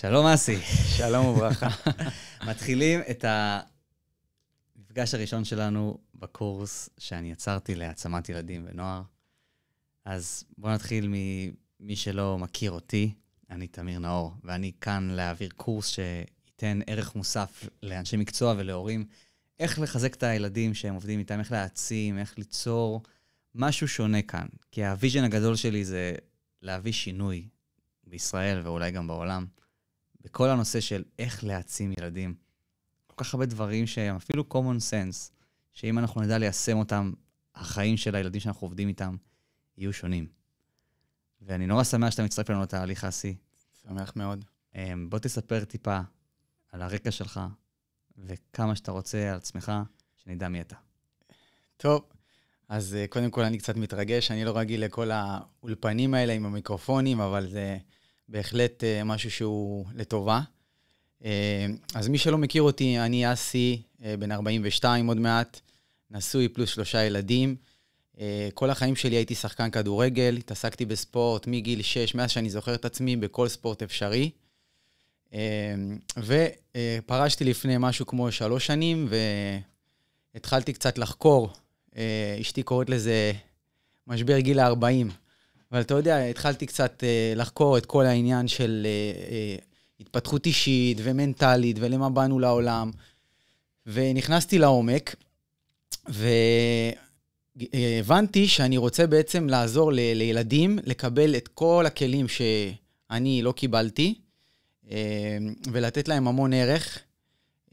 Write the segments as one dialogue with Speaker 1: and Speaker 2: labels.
Speaker 1: שלום אסי. שלום וברכה. מתחילים את המפגש הראשון שלנו בקורס שאני יצרתי להעצמת ילדים ונוער. אז בואו נתחיל ממי שלא מכיר אותי, אני תמיר נאור, ואני כאן להעביר קורס שייתן ערך מוסף לאנשי מקצוע ולהורים, איך לחזק את הילדים שהם עובדים איתם, איך להעצים, איך ליצור משהו שונה כאן. כי הוויז'ן הגדול שלי זה להביא שינוי בישראל ואולי גם בעולם. בכל הנושא של איך להעצים ילדים. כל כך הרבה דברים שהם אפילו common sense, שאם אנחנו נדע ליישם אותם, החיים של הילדים שאנחנו עובדים איתם יהיו שונים. ואני נורא שמח שאתה מצטרף אלינו לתהליך, אסי. שמח מאוד. אמ, בוא תספר טיפה על הרקע שלך וכמה שאתה רוצה על עצמך, שנדע מי אתה. טוב, אז אה, קודם כל אני
Speaker 2: קצת מתרגש, אני לא רגיל לכל האולפנים האלה עם המיקרופונים, אבל זה... בהחלט uh, משהו שהוא לטובה. Uh, אז מי שלא מכיר אותי, אני אסי, uh, בן 42 עוד מעט, נשוי פלוס שלושה ילדים. Uh, כל החיים שלי הייתי שחקן כדורגל, התעסקתי בספורט מגיל 6, מאז שאני זוכר את עצמי, בכל ספורט אפשרי. Uh, ופרשתי uh, לפני משהו כמו שלוש שנים, והתחלתי קצת לחקור. Uh, אשתי קוראת לזה משבר גיל ה-40. אבל אתה יודע, התחלתי קצת אה, לחקור את כל העניין של אה, אה, התפתחות אישית ומנטלית ולמה באנו לעולם, ונכנסתי לעומק, והבנתי שאני רוצה בעצם לעזור ל- לילדים לקבל את כל הכלים שאני לא קיבלתי, אה, ולתת להם המון ערך.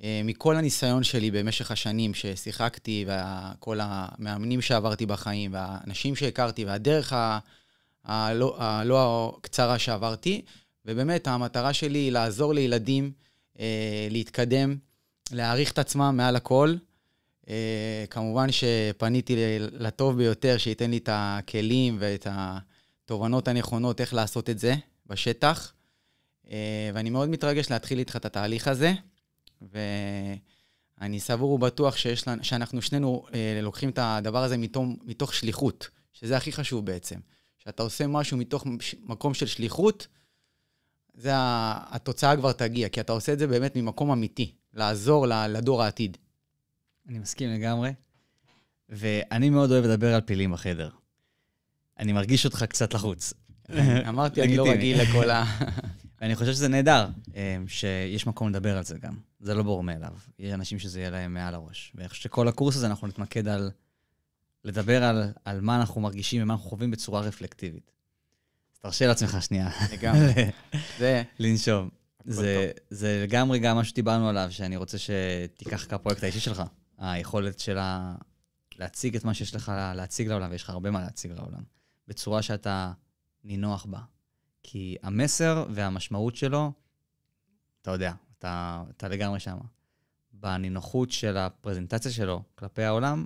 Speaker 2: אה, מכל הניסיון שלי במשך השנים ששיחקתי, וכל המאמנים שעברתי בחיים, והאנשים שהכרתי, והדרך הלא, הלא הקצרה שעברתי, ובאמת המטרה שלי היא לעזור לילדים אה, להתקדם, להעריך את עצמם מעל הכל. אה, כמובן שפניתי לטוב ביותר, שייתן לי את הכלים ואת התובנות הנכונות איך לעשות את זה בשטח. אה, ואני מאוד מתרגש להתחיל איתך את התהליך הזה, ואני סבור ובטוח שיש לנו, שאנחנו שנינו אה, לוקחים את הדבר הזה מתום, מתוך שליחות, שזה הכי חשוב בעצם. כשאתה עושה משהו מתוך מקום של שליחות, זה התוצאה כבר תגיע, כי אתה עושה את זה באמת ממקום אמיתי, לעזור לדור
Speaker 1: העתיד. אני מסכים לגמרי, ואני מאוד אוהב לדבר על פילים בחדר. אני מרגיש אותך קצת לחוץ. אמרתי, אני לא רגיל לכל ה... ואני חושב שזה נהדר, אה, שיש מקום לדבר על זה גם. זה לא ברור מאליו. יש אנשים שזה יהיה להם מעל הראש. ואיך שכל הקורס הזה אנחנו נתמקד על לדבר על, על מה אנחנו מרגישים ומה אנחנו חווים בצורה רפלקטיבית. אז תרשה לעצמך שנייה. לגמרי. זה... לנשום. זה, זה לגמרי גם מה שדיברנו עליו, שאני רוצה שתיקח כפרויקט האישי שלך. היכולת שלה להציג את מה שיש לך להציג לעולם, ויש לך הרבה מה להציג לעולם, בצורה שאתה נינוח בה. כי המסר והמשמעות שלו, אתה יודע, אתה, אתה לגמרי שם. בנינוחות של הפרזנטציה שלו כלפי העולם,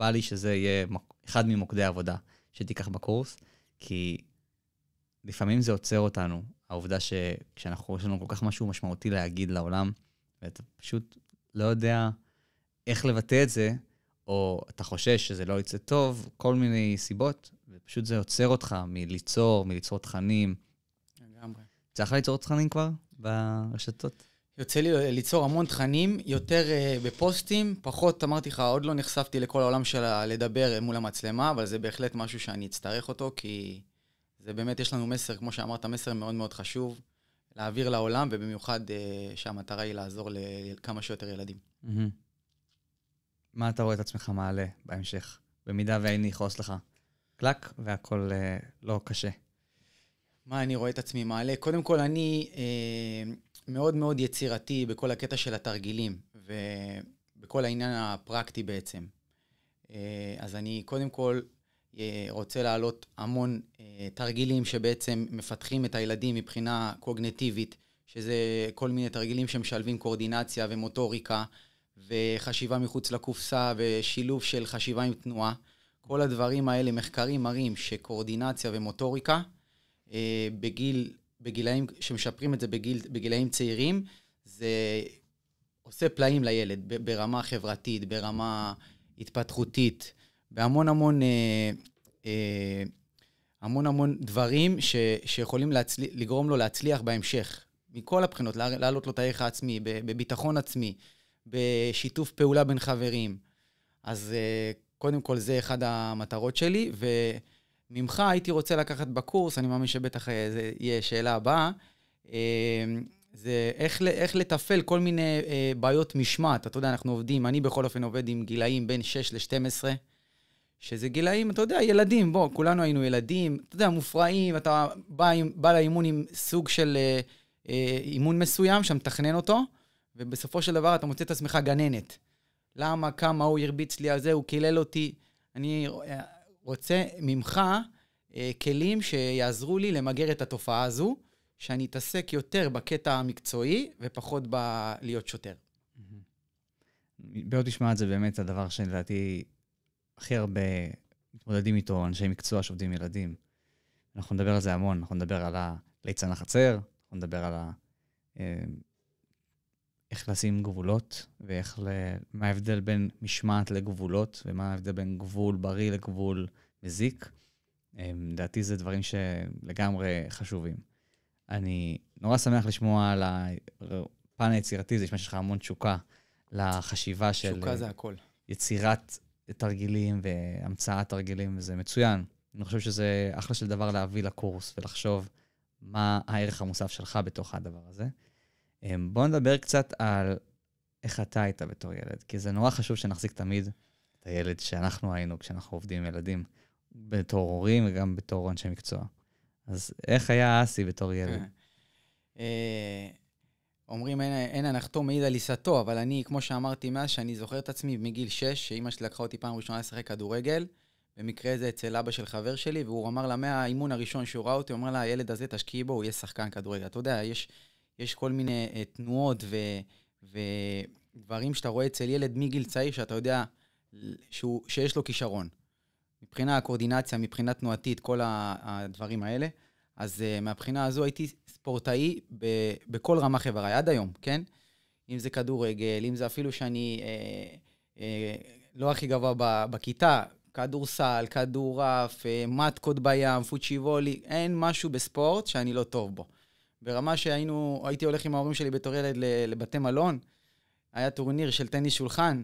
Speaker 1: בא לי שזה יהיה אחד ממוקדי העבודה שתיקח בקורס, כי לפעמים זה עוצר אותנו, העובדה שכשאנחנו, יש לנו כל כך משהו משמעותי להגיד לעולם, ואתה פשוט לא יודע איך לבטא את זה, או אתה חושש שזה לא יצא טוב, כל מיני סיבות, ופשוט זה עוצר אותך מליצור, מליצור תכנים. לגמרי. צריך ליצור תכנים כבר ברשתות? יוצא לי אה, ליצור המון תכנים, יותר uh,
Speaker 2: בפוסטים, פחות, אמרתי לך, עוד לא נחשפתי לכל העולם של לדבר אה, מול המצלמה, אבל זה בהחלט משהו שאני אצטרך אותו, כי זה באמת, יש לנו מסר, כמו שאמרת, מסר מאוד מאוד חשוב להעביר לעולם, ובמיוחד uh, שהמטרה היא לעזור לכמה שיותר ילדים. Mm-hmm.
Speaker 1: מה אתה רואה את עצמך מעלה בהמשך, במידה והאם יכעוס לך? קלק, והכל uh, לא קשה.
Speaker 2: מה אני רואה את עצמי מעלה? קודם כל, אני... Uh, מאוד מאוד יצירתי בכל הקטע של התרגילים, ובכל העניין הפרקטי בעצם. אה, אז אני קודם כל אה, רוצה להעלות המון אה, תרגילים שבעצם מפתחים את הילדים מבחינה קוגנטיבית, שזה כל מיני תרגילים שמשלבים קואורדינציה ומוטוריקה, וחשיבה מחוץ לקופסה, ושילוב של חשיבה עם תנועה. כל הדברים האלה, מחקרים מראים שקואורדינציה ומוטוריקה, בגיל בגילאים, שמשפרים את זה בגיל, בגילאים צעירים, זה עושה פלאים לילד ברמה חברתית, ברמה התפתחותית, בהמון המון, אה, אה, המון, המון דברים ש, שיכולים להצל, לגרום לו להצליח בהמשך. מכל הבחינות, להעלות לו את הערך העצמי, בביטחון עצמי, בשיתוף פעולה בין חברים. אז אה, קודם כל, זה אחד המטרות שלי, ו... ממך הייתי רוצה לקחת בקורס, אני מאמין שבטח אה, זה יהיה שאלה הבאה, אה, זה איך, איך לתפעל כל מיני אה, בעיות משמעת. אתה יודע, אנחנו עובדים, אני בכל אופן עובד עם גילאים בין 6 ל-12, שזה גילאים, אתה יודע, ילדים, בוא, כולנו היינו ילדים, אתה יודע, מופרעים, אתה בא, בא לאימון עם סוג של אימון מסוים, שאתה מתכנן אותו, ובסופו של דבר אתה מוצא את עצמך גננת. למה, כמה הוא הרביץ לי על זה, הוא קילל אותי. אני, רוצה ממך אה, כלים שיעזרו לי למגר את התופעה הזו, שאני אתעסק יותר בקטע המקצועי ופחות בלהיות שוטר.
Speaker 1: בוא תשמע את זה באמת הדבר שלדעתי הכי הרבה מתמודדים איתו אנשי מקצוע שעובדים עם ילדים. אנחנו נדבר על זה המון, אנחנו נדבר על הליצן החצר, אנחנו נדבר על ה... אה, איך לשים גבולות, ואיך, ל... מה ההבדל בין משמעת לגבולות, ומה ההבדל בין גבול בריא לגבול מזיק. אמ, לדעתי זה דברים שלגמרי חשובים. אני נורא שמח לשמוע על הפן היצירתי, זה נשמע שיש לך המון תשוקה לחשיבה של... תשוקה זה הכל. יצירת תרגילים והמצאת תרגילים, וזה מצוין. אני חושב שזה אחלה של דבר להביא לקורס ולחשוב מה הערך המוסף שלך בתוך הדבר הזה. אמ, בואו נדבר קצת על איך אתה היית בתור ילד, כי זה נורא חשוב שנחזיק תמיד את הילד שאנחנו היינו כשאנחנו עובדים עם ילדים, בתור הורים וגם בתור אנשי מקצוע. אז איך היה אסי בתור ילד? אה,
Speaker 2: אה, אומרים, אין, אין הנחתו מעיד על עיסתו, אבל אני, כמו שאמרתי, מאז שאני זוכר את עצמי מגיל 6, שאימא שלי לקחה אותי פעם ראשונה לשחק כדורגל, במקרה זה אצל אבא של חבר שלי, והוא אמר לה, מהאימון הראשון שהוא ראה אותי, הוא אמר לה, הילד הזה, תשקיעי בו, הוא יהיה שחקן כדורגל. אתה יודע, יש יש כל מיני uh, תנועות ו, ודברים שאתה רואה אצל ילד מגיל צעיר, שאתה יודע שהוא, שיש לו כישרון. מבחינה הקורדינציה, מבחינה תנועתית, כל הדברים האלה. אז uh, מהבחינה הזו הייתי ספורטאי ב, בכל רמה חבריי, עד היום, כן? אם זה כדורגל, אם זה אפילו שאני אה, אה, לא הכי גבוה ב, בכיתה, כדורסל, כדורעף, אה, מתקות בים, פוצ'יבולי, אין משהו בספורט שאני לא טוב בו. ברמה שהיינו, הייתי הולך עם ההורים שלי בתור ילד לבתי מלון, היה טורניר של טניס שולחן.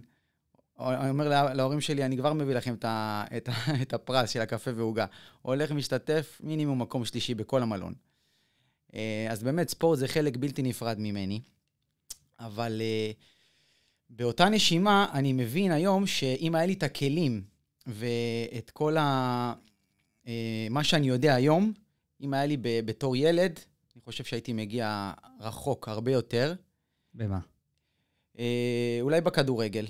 Speaker 2: אני אומר לה, להורים שלי, אני כבר מביא לכם את, ה, את, ה, את הפרס של הקפה ועוגה. הולך, משתתף, מינימום מקום שלישי בכל המלון. אה, אז באמת, ספורט זה חלק בלתי נפרד ממני, אבל אה, באותה נשימה, אני מבין היום שאם היה לי את הכלים ואת כל ה... אה, מה שאני יודע היום, אם היה לי בתור ילד, אני חושב שהייתי מגיע רחוק הרבה יותר. במה? אה, אולי בכדורגל.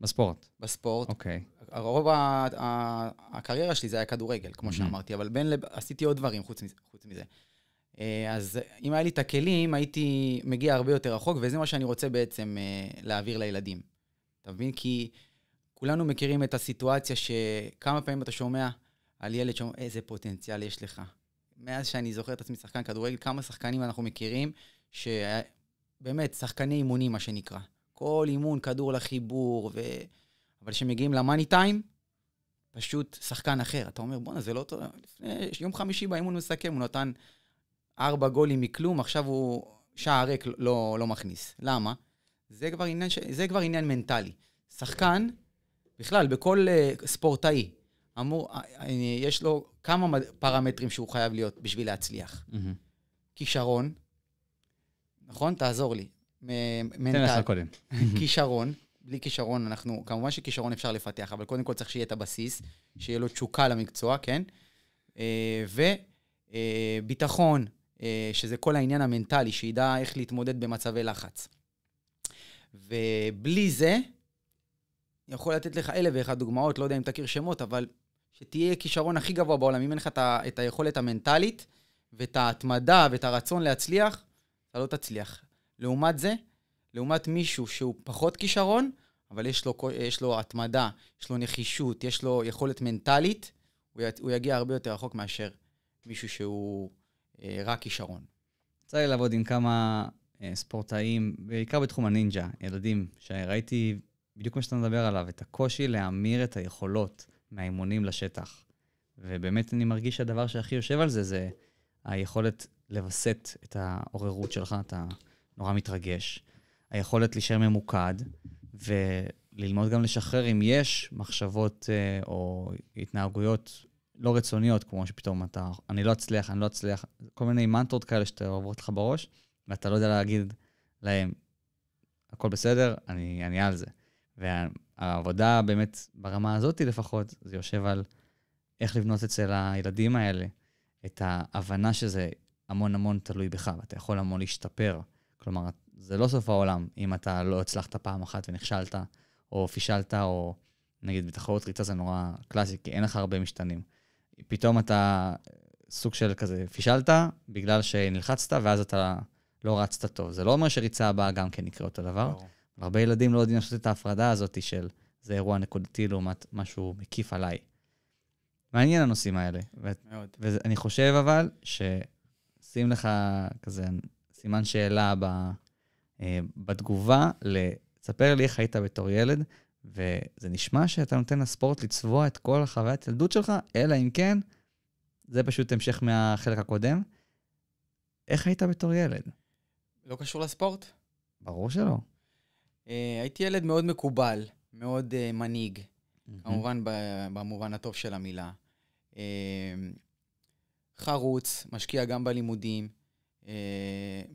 Speaker 2: בספורט. בספורט. אוקיי. Okay. רוב ה- ה- הקריירה שלי זה היה כדורגל, כמו mm-hmm. שאמרתי, אבל בין לב... עשיתי עוד דברים חוץ מזה. חוץ מזה. אה, אז אם היה לי את הכלים, הייתי מגיע הרבה יותר רחוק, וזה מה שאני רוצה בעצם אה, להעביר לילדים. אתה מבין? כי כולנו מכירים את הסיטואציה שכמה פעמים אתה שומע על ילד שאומר, איזה פוטנציאל יש לך. מאז שאני זוכר את עצמי שחקן כדורגל, כמה שחקנים אנחנו מכירים, שבאמת, שחקני אימונים, מה שנקרא. כל אימון, כדור לחיבור, ו... אבל כשמגיעים למאני טיים, פשוט שחקן אחר. אתה אומר, בואנה, זה לא טוב. לפני יום חמישי באימון מסכם, הוא נתן ארבע גולים מכלום, עכשיו הוא שער ריק לא-, לא, לא מכניס. למה? זה כבר, עניין, ש... זה כבר עניין מנטלי. שחקן, בכלל, בכל uh, ספורטאי, אמור, uh, uh, יש לו כמה פרמטרים שהוא חייב להיות בשביל להצליח. Mm-hmm. כישרון, נכון? תעזור לי. תן לך קודם. כישרון, בלי כישרון אנחנו, כמובן שכישרון אפשר לפתח, אבל קודם כל צריך שיהיה את הבסיס, שיהיה לו תשוקה למקצוע, כן? אה, וביטחון, אה, אה, שזה כל העניין המנטלי, שידע איך להתמודד במצבי לחץ. ובלי זה, אני יכול לתת לך אלף ואחת דוגמאות, לא יודע אם תכיר שמות, אבל שתהיה כישרון הכי גבוה בעולם. אם אין לך את, ה, את היכולת המנטלית ואת ההתמדה ואת הרצון להצליח, אתה לא תצליח. לעומת זה, לעומת מישהו שהוא פחות כישרון, אבל יש לו, יש לו התמדה, יש לו נחישות, יש לו יכולת מנטלית, הוא, י, הוא יגיע הרבה יותר רחוק מאשר מישהו שהוא אה, רק כישרון.
Speaker 1: יצא לי לעבוד עם כמה אה, ספורטאים, בעיקר בתחום הנינג'ה, ילדים, שראיתי בדיוק מה שאתה מדבר עליו, את הקושי להמיר את היכולות. מהאימונים לשטח. ובאמת אני מרגיש שהדבר שהכי יושב על זה, זה היכולת לווסת את העוררות שלך, אתה נורא מתרגש. היכולת להישאר ממוקד, וללמוד גם לשחרר אם יש מחשבות אה, או התנהגויות לא רצוניות, כמו שפתאום אתה, אני לא אצליח, אני לא אצליח, כל מיני מנטרות כאלה שעוברות לך בראש, ואתה לא יודע להגיד להם, הכל בסדר, אני, אני על זה. העבודה באמת, ברמה הזאת לפחות, זה יושב על איך לבנות אצל הילדים האלה את ההבנה שזה המון המון תלוי בך, ואתה יכול המון להשתפר. כלומר, זה לא סוף העולם אם אתה לא הצלחת פעם אחת ונכשלת, או פישלת, או נגיד בתחרות ריצה זה נורא קלאסי, כי אין לך הרבה משתנים. פתאום אתה סוג של כזה, פישלת בגלל שנלחצת, ואז אתה לא רצת טוב. זה לא אומר שריצה הבאה גם כן יקרה אותו דבר. ברור. הרבה ילדים לא יודעים לעשות את ההפרדה הזאת של זה אירוע נקודתי לעומת משהו מקיף עליי. מעניין הנושאים האלה. ו- ואני חושב אבל ששים לך כזה סימן שאלה ב, אה, בתגובה, לספר לי איך היית בתור ילד, וזה נשמע שאתה נותן לספורט לצבוע את כל החוויית הילדות שלך, אלא אם כן, זה פשוט המשך מהחלק הקודם. איך היית בתור ילד?
Speaker 2: לא קשור לספורט? ברור שלא. אה, הייתי ילד מאוד מקובל, מאוד uh, מנהיג, mm-hmm. כמובן במובן הטוב של המילה. Uh, חרוץ, משקיע גם בלימודים, uh,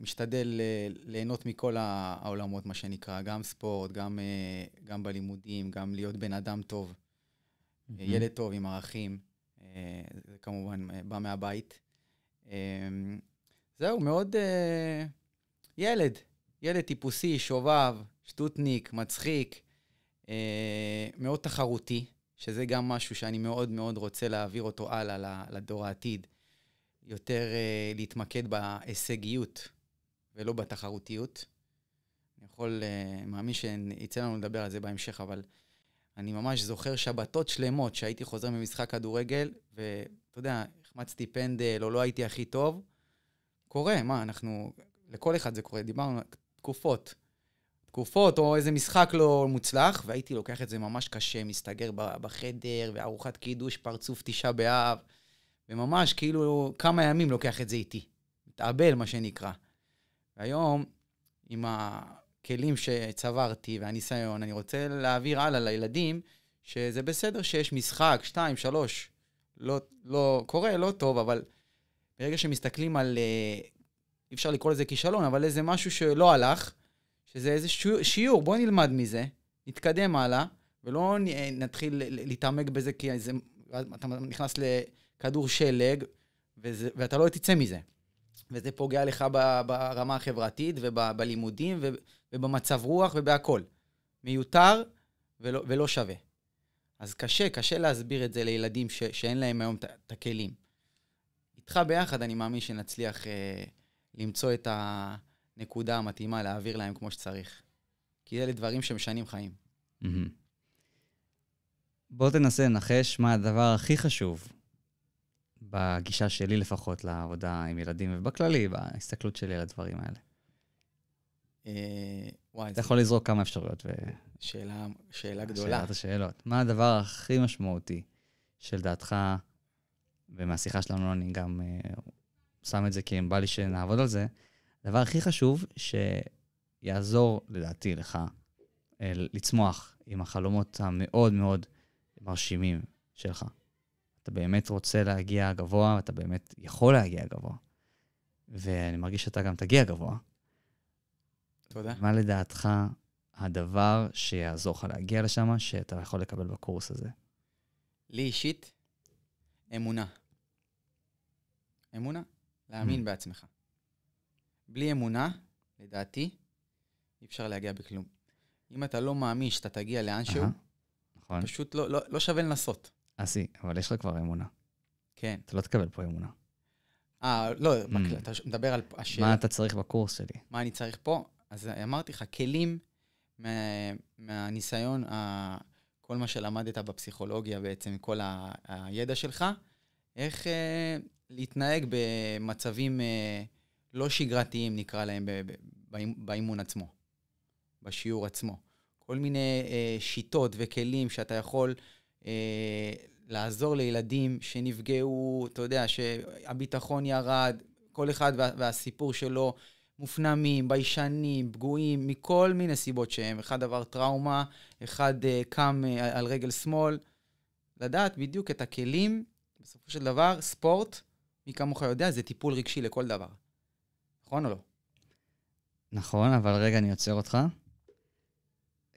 Speaker 2: משתדל uh, ליהנות מכל העולמות, מה שנקרא, גם ספורט, גם, uh, גם בלימודים, גם להיות בן אדם טוב, mm-hmm. ילד טוב עם ערכים, uh, זה כמובן uh, בא מהבית. Uh, זהו, מאוד uh, ילד, ילד טיפוסי, שובב, שטוטניק, מצחיק, אה, מאוד תחרותי, שזה גם משהו שאני מאוד מאוד רוצה להעביר אותו הלאה לדור העתיד. יותר אה, להתמקד בהישגיות ולא בתחרותיות. אני יכול, אה, מאמין שיצא לנו לדבר על זה בהמשך, אבל אני ממש זוכר שבתות שלמות שהייתי חוזר ממשחק כדורגל, ואתה יודע, החמצתי פנדל או לא הייתי הכי טוב. קורה, מה, אנחנו, לכל אחד זה קורה. דיברנו, תקופות. תקופות, או איזה משחק לא מוצלח, והייתי לוקח את זה ממש קשה, מסתגר בחדר, וארוחת קידוש, פרצוף תשעה באב, וממש כאילו כמה ימים לוקח את זה איתי. מתאבל, מה שנקרא. והיום, עם הכלים שצברתי והניסיון, אני רוצה להעביר הלאה לילדים, שזה בסדר שיש משחק, שתיים, שלוש, לא, לא קורה, לא טוב, אבל ברגע שמסתכלים על אה, אי אפשר לקרוא לזה כישלון, אבל איזה משהו שלא הלך, שזה איזה שיעור, בוא נלמד מזה, נתקדם הלאה, ולא אה, נתחיל להתעמק בזה, כי זה, אתה נכנס לכדור שלג, וזה, ואתה לא תצא מזה. וזה פוגע לך ברמה החברתית ובלימודים ובמצב רוח ובהכול. מיותר ולא, ולא שווה. אז קשה, קשה להסביר את זה לילדים ש, שאין להם היום את הכלים. איתך ביחד אני מאמין שנצליח... אה, למצוא את הנקודה המתאימה, להעביר להם כמו שצריך. כי אלה דברים שמשנים חיים.
Speaker 1: Mm-hmm. בוא תנסה לנחש מה הדבר הכי חשוב, בגישה שלי לפחות, לעבודה עם ילדים, ובכללי, בהסתכלות שלי על הדברים האלה.
Speaker 2: Uh, וואי, אתה זה... יכול
Speaker 1: לזרוק כמה אפשרויות. ו...
Speaker 2: שאלה, שאלה אה, גדולה. שאלת השאלות.
Speaker 1: מה הדבר הכי משמעותי שלדעתך, ומהשיחה שלנו אני גם אה, שם את זה כי בא לי שנעבוד על זה. הדבר הכי חשוב, שיעזור, לדעתי, לך אה, לצמוח עם החלומות המאוד מאוד מרשימים שלך. אתה באמת רוצה להגיע גבוה, ואתה באמת יכול להגיע גבוה. ואני מרגיש שאתה גם תגיע גבוה. תודה. מה לדעתך הדבר שיעזור לך להגיע לשם, שאתה יכול לקבל בקורס הזה?
Speaker 2: לי אישית, אמונה. אמונה. להאמין mm. בעצמך. בלי אמונה, לדעתי, אי אפשר להגיע בכלום. אם אתה לא מאמין שאתה תגיע לאן שהוא, נכון. פשוט לא, לא, לא שווה לנסות.
Speaker 1: אסי, אבל יש לך כבר אמונה. כן. אתה לא תקבל פה אמונה.
Speaker 2: אה, לא, mm. בכל, אתה מדבר על השאלה. מה אתה צריך בקורס שלי? מה אני צריך פה? אז אמרתי לך, כלים מה, מהניסיון, ה, כל מה שלמדת בפסיכולוגיה בעצם, כל ה, הידע שלך, איך, אה, להתנהג במצבים אה, לא שגרתיים, נקרא להם, באימון עצמו, בשיעור עצמו. כל מיני אה, שיטות וכלים שאתה יכול אה, לעזור לילדים שנפגעו, אתה יודע, שהביטחון ירד, כל אחד וה, והסיפור שלו, מופנמים, ביישנים, פגועים, מכל מיני סיבות שהם. אחד עבר טראומה, אחד uh, קם uh, על רגל שמאל. לדעת בדיוק את הכלים, בסופו של דבר, ספורט מי כמוך יודע, זה טיפול רגשי לכל דבר. נכון או לא?
Speaker 1: נכון, אבל רגע, אני עוצר אותך.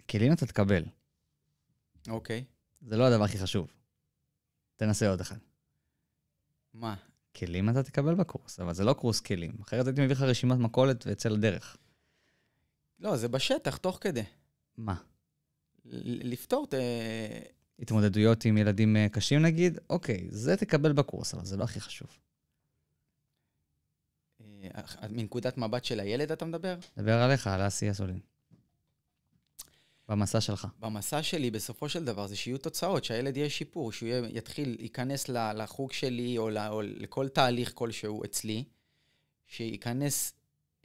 Speaker 1: כלים אתה תקבל. אוקיי. זה לא הדבר הכי חשוב. תנסה עוד אחד. מה? כלים אתה תקבל בקורס, אבל זה לא קורס כלים. אחרת הייתי מביא לך רשימת מכולת ואצא לדרך.
Speaker 2: לא, זה בשטח, תוך כדי. מה? לפתור את... אה,
Speaker 1: התמודדויות עם ילדים אה, קשים נגיד, אוקיי, זה תקבל בקורס, אבל זה לא הכי חשוב.
Speaker 2: אה, מנקודת מבט של הילד אתה מדבר?
Speaker 1: דבר עליך, על אסי אסולין. במסע שלך.
Speaker 2: במסע שלי, בסופו של דבר, זה שיהיו תוצאות, שהילד יהיה שיפור, שהוא יתחיל, ייכנס לחוג שלי או, לה, או לכל תהליך כלשהו אצלי, שייכנס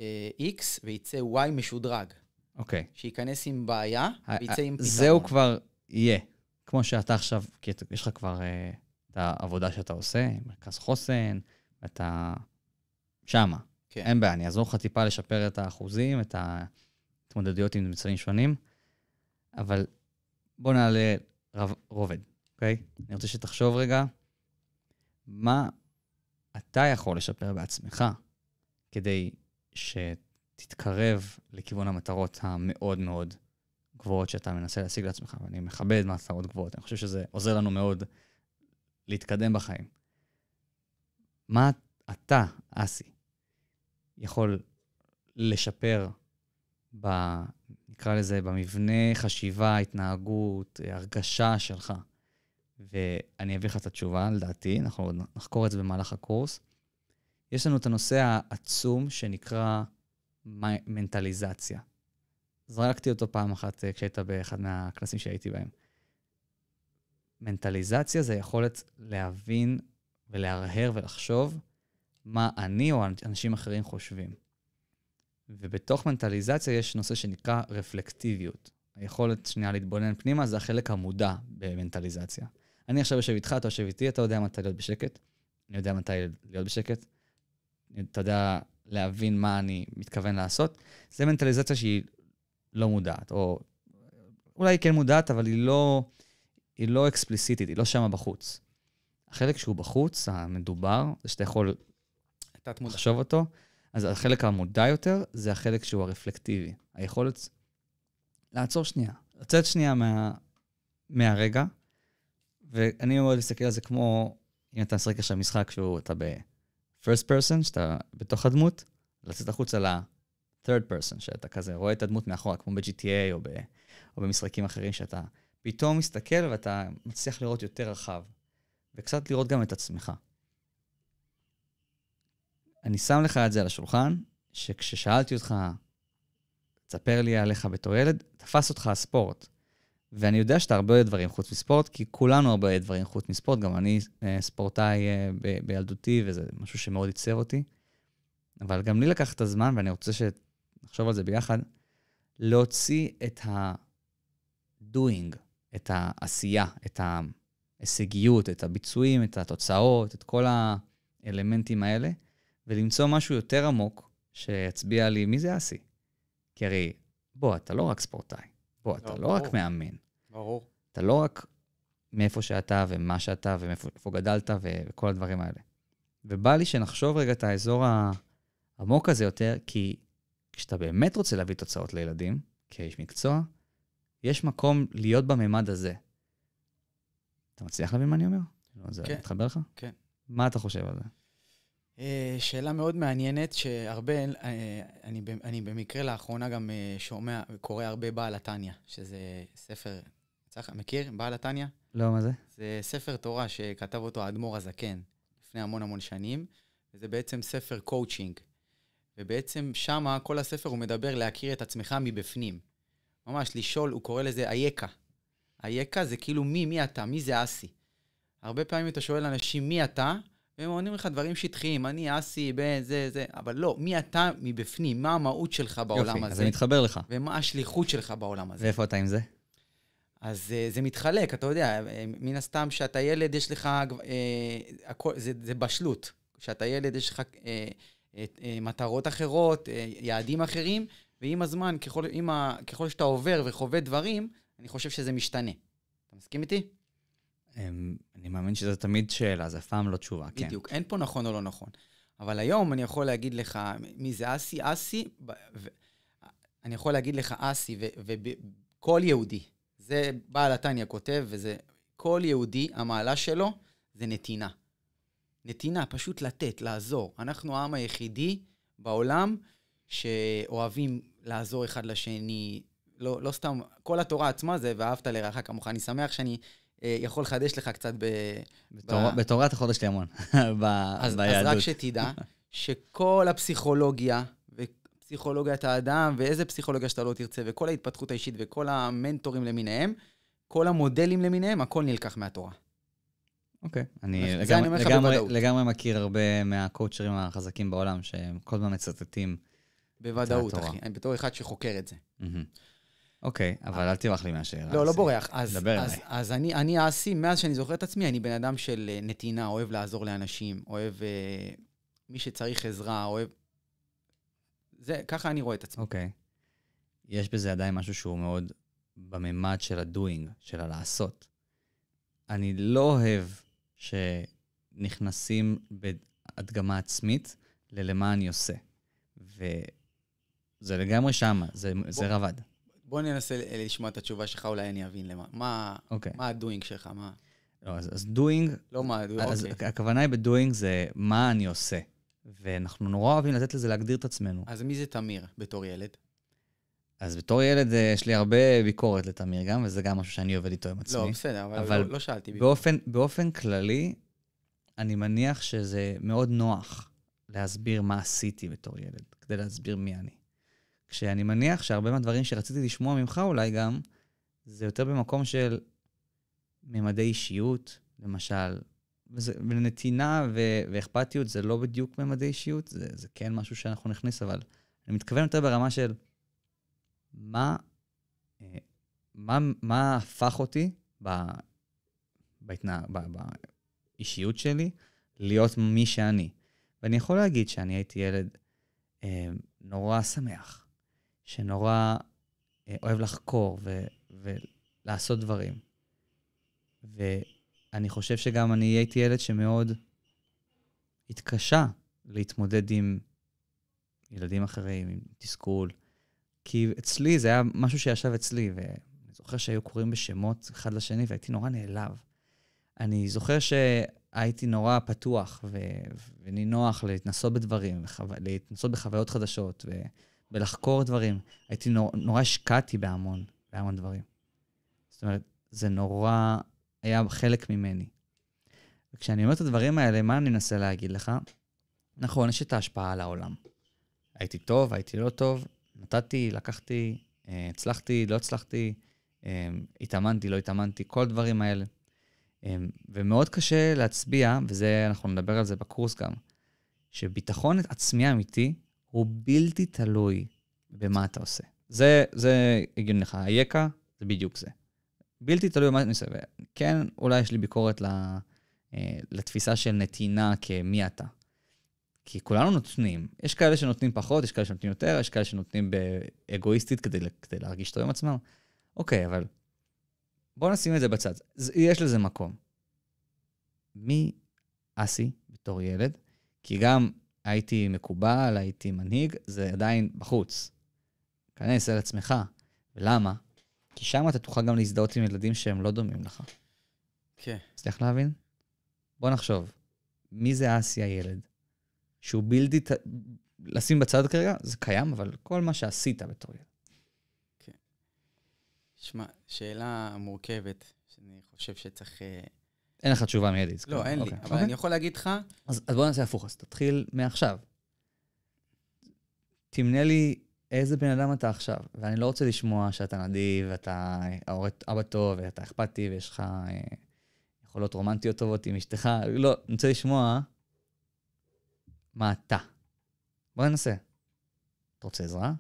Speaker 2: אה, X וייצא Y משודרג. אוקיי. Okay. שייכנס עם בעיה וייצא עם פתרון. זהו
Speaker 1: כבר יהיה. כמו שאתה עכשיו, כי יש לך כבר אה, את העבודה שאתה עושה, מרכז חוסן, אתה... שמה. כן. אין בעיה, אני אעזור לך טיפה לשפר את האחוזים, את ההתמודדויות עם מצרים שונים, אבל בוא נעלה רב, רובד, אוקיי? אני רוצה שתחשוב רגע, מה אתה יכול לשפר בעצמך כדי שתתקרב לכיוון המטרות המאוד מאוד גבוהות שאתה מנסה להשיג לעצמך, ואני מכבד מטרות גבוהות, אני חושב שזה עוזר לנו מאוד להתקדם בחיים. מה אתה, אסי, יכול לשפר, ב, נקרא לזה, במבנה חשיבה, התנהגות, הרגשה שלך. ואני אביא לך את התשובה, לדעתי, אנחנו עוד נחקור את זה במהלך הקורס. יש לנו את הנושא העצום שנקרא מנטליזציה. זרקתי אותו פעם אחת אה, כשהיית באחד מהכנסים שהייתי בהם. מנטליזציה זה יכולת להבין ולהרהר ולחשוב מה אני או אנשים אחרים חושבים. ובתוך מנטליזציה יש נושא שנקרא רפלקטיביות. היכולת שנייה להתבונן פנימה זה החלק המודע במנטליזציה. אני עכשיו יושב איתך, אתה יושב איתי, אתה יודע מתי להיות בשקט, אני יודע מתי להיות בשקט, אתה יודע להבין מה אני מתכוון לעשות. זה מנטליזציה שהיא לא מודעת, או אולי היא כן מודעת, אבל היא לא, היא לא אקספליסיטית, היא לא שמה בחוץ. החלק שהוא בחוץ, המדובר, זה שאתה יכול תת מודע. לחשוב אותו. אז החלק המודע יותר, זה החלק שהוא הרפלקטיבי. היכולת לעצור שנייה, לצאת שנייה מה, מהרגע, ואני אומר להסתכל על זה כמו, אם אתה משחק עכשיו משחק שהוא, אתה ב-first person, שאתה בתוך הדמות, לצאת החוצה ל-third person, שאתה כזה רואה את הדמות מאחורה, כמו ב-GTA או, ב- או במשחקים אחרים, שאתה פתאום מסתכל ואתה מצליח לראות יותר רחב, וקצת לראות גם את עצמך. אני שם לך את זה על השולחן, שכששאלתי אותך, תספר לי עליך בתור ילד, תפס אותך הספורט. ואני יודע שאתה הרבה דברים חוץ מספורט, כי כולנו הרבה דברים חוץ מספורט, גם אני אה, ספורטאי אה, ב- בילדותי, וזה משהו שמאוד עיצר אותי. אבל גם לי לקח את הזמן, ואני רוצה שנחשוב על זה ביחד, להוציא את ה-doing, את העשייה, את ההישגיות, את הביצועים, את התוצאות, את כל האלמנטים האלה, ולמצוא משהו יותר עמוק שיצביע לי מי זה אסי. כי הרי, בוא, אתה לא רק ספורטאי, בוא, אתה לא, לא ברור. רק מאמן. ברור. אתה לא רק מאיפה שאתה ומה שאתה ומאיפה גדלת וכל הדברים האלה. ובא לי שנחשוב רגע את האזור העמוק הזה יותר, כי כשאתה באמת רוצה להביא תוצאות לילדים, כאיש מקצוע, יש מקום להיות בממד הזה. אתה מצליח להבין מה אני אומר? כן. זה מתחבר לך? כן. מה אתה חושב על זה?
Speaker 2: אה, שאלה מאוד מעניינת, שהרבה, אה, אני, אני במקרה לאחרונה גם אה, שומע קורא הרבה בעל התניא, שזה ספר, צריך, מכיר? בעל התניא? לא, מה זה? זה ספר תורה שכתב אותו האדמו"ר הזקן לפני המון המון שנים, וזה בעצם ספר קואוצ'ינג. ובעצם שמה, כל הספר הוא מדבר להכיר את עצמך מבפנים. ממש, לשאול, הוא קורא לזה אייכה. אייכה זה כאילו מי, מי אתה, מי זה אסי. הרבה פעמים אתה שואל אנשים מי אתה, והם עונים לך דברים שטחיים, אני אסי, בן, זה, זה, אבל לא, מי אתה מבפנים, מה המהות שלך בעולם יופי, הזה. אז זה מתחבר לך. ומה השליחות שלך בעולם הזה. ואיפה אתה עם זה? אז אה, זה מתחלק, אתה יודע, אה, מן הסתם, כשאתה ילד, יש לך, אה, הכל, זה, זה בשלות. כשאתה ילד, יש לך אה, אה, מטרות אחרות, אה, יעדים אחרים, ועם הזמן, ככל, ה, ככל שאתה עובר וחווה דברים, אני חושב שזה משתנה. אתה מסכים איתי?
Speaker 1: אמ, אני מאמין שזו תמיד שאלה, זו אף פעם לא תשובה, כן. בדיוק,
Speaker 2: אין פה נכון או לא נכון. אבל היום אני יכול להגיד לך, מי זה אסי? אסי, אני יכול להגיד לך אסי, וכל יהודי, זה בעל התניא כותב, וזה כל יהודי, המעלה שלו זה נתינה. נתינה, פשוט לתת, לעזור. אנחנו העם היחידי בעולם שאוהבים לעזור אחד לשני. לא, לא סתם, כל התורה עצמה זה ואהבת לרעך כמוך. אני שמח שאני אה, יכול לחדש לך קצת ב...
Speaker 1: בתורת החודש לימון, ביהדות. אז רק
Speaker 2: שתדע שכל הפסיכולוגיה, ופסיכולוגיית האדם, ואיזה פסיכולוגיה שאתה לא תרצה, וכל ההתפתחות האישית, וכל המנטורים למיניהם, כל המודלים למיניהם, הכל נלקח מהתורה.
Speaker 1: אוקיי. Okay. אני לגמרי, אני לגמרי, לגמרי מכיר הרבה מהקואוצ'רים החזקים בעולם, שהם כל הזמן מצטטים בוודאות, אחי. אני
Speaker 2: בתור אחד שחוקר את זה.
Speaker 1: Mm-hmm. אוקיי, אבל אל תברח לי מהשאלה. לא, לא בורח. אז, דבר אז,
Speaker 2: אז אני, אני אסי, מאז שאני זוכר את עצמי, אני בן אדם של אה, נתינה, אוהב לעזור לאנשים, אוהב אה, מי שצריך עזרה, אוהב... זה, ככה אני רואה את עצמי.
Speaker 1: אוקיי. יש בזה עדיין משהו שהוא מאוד בממד של הדוינג, של הלעשות. אני לא אוהב שנכנסים בהדגמה עצמית ללמה אני עושה. וזה לגמרי שמה, זה רבד.
Speaker 2: בוא ננסה אה, לשמוע את התשובה שלך, אולי אני אבין למה. מה, okay. אוקיי. מה הדוינג שלך? מה...
Speaker 1: לא, אז, אז דוינג...
Speaker 2: לא מה, הדוינג, אוקיי. אז okay.
Speaker 1: הכוונה היא בדוינג זה מה אני עושה. ואנחנו נורא אוהבים לתת לזה להגדיר את עצמנו.
Speaker 2: אז מי זה תמיר בתור ילד?
Speaker 1: אז בתור ילד אה, יש לי הרבה ביקורת לתמיר גם, וזה גם משהו שאני עובד איתו עם לא, עצמי. לא, בסדר, אבל, אבל לא, לא שאלתי ביקורת. באופן, באופן כללי, אני מניח שזה מאוד נוח להסביר מה עשיתי בתור ילד, כדי להסביר מי אני. כשאני מניח שהרבה מהדברים שרציתי לשמוע ממך אולי גם, זה יותר במקום של ממדי אישיות, למשל. וזה, ונתינה ו- ואכפתיות זה לא בדיוק ממדי אישיות, זה, זה כן משהו שאנחנו נכניס, אבל אני מתכוון יותר ברמה של מה, אה, מה, מה הפך אותי ב, בהתנה, ב, באישיות שלי להיות מי שאני. ואני יכול להגיד שאני הייתי ילד אה, נורא שמח, שנורא אה, אוהב לחקור ו, ולעשות דברים. ואני חושב שגם אני הייתי ילד שמאוד התקשה להתמודד עם ילדים אחרים, עם תסכול. כי אצלי, זה היה משהו שישב אצלי, ואני זוכר שהיו קוראים בשמות אחד לשני, והייתי נורא נעלב. אני זוכר שהייתי נורא פתוח ו... ונינוח להתנסות בדברים, וחו... להתנסות בחוויות חדשות. ו... ולחקור דברים. הייתי נור, נורא השקעתי בהמון, בהמון דברים. זאת אומרת, זה נורא היה חלק ממני. וכשאני אומר את הדברים האלה, מה אני מנסה להגיד לך? נכון, יש את ההשפעה על העולם. הייתי טוב, הייתי לא טוב, נתתי, לקחתי, אה, הצלחתי, לא הצלחתי, אה, התאמנתי, לא התאמנתי, כל הדברים האלה. אה, ומאוד קשה להצביע, וזה, אנחנו נדבר על זה בקורס גם, שביטחון עצמי אמיתי הוא בלתי תלוי במה אתה עושה. זה, זה הגיוני לך, אייקה, זה בדיוק זה. בלתי תלוי במה אני עושה. כן, אולי יש לי ביקורת ל, אה, לתפיסה של נתינה כמי אתה. כי כולנו נותנים. יש כאלה שנותנים פחות, יש כאלה שנותנים יותר, יש כאלה שנותנים באגואיסטית כדי, כדי להרגיש טוב עם עצמם. אוקיי, אבל בואו נשים את זה בצד. יש לזה מקום. מי אסי בתור ילד? כי גם הייתי מקובל, הייתי מנהיג, זה עדיין בחוץ. כנס אל עצמך. ולמה? כי שם אתה תוכל גם להזדהות עם ילדים שהם לא דומים לך. כן. Okay. מצליח להבין? בוא נחשוב, מי זה אסי הילד? שהוא בלתי... ת... לשים בצד כרגע, זה קיים, אבל כל מה שעשית בתור ילד. כן.
Speaker 2: שמע, שאלה מורכבת, שאני חושב שצריך uh,
Speaker 1: אין לך תשובה מיידית. לא, אין לי, אוקיי. אבל אוקיי. אני יכול להגיד לך... אז בוא נעשה הפוך, אז תתחיל מעכשיו. תמנה לי איזה בן אדם אתה עכשיו, ואני לא רוצה לשמוע שאתה נדיב, ואתה אבא טוב, ואתה אכפתי, ויש לך אה, יכולות רומנטיות טובות עם אשתך, לא, אני רוצה לשמוע מה אתה. בוא ננסה. אתה רוצה עזרה?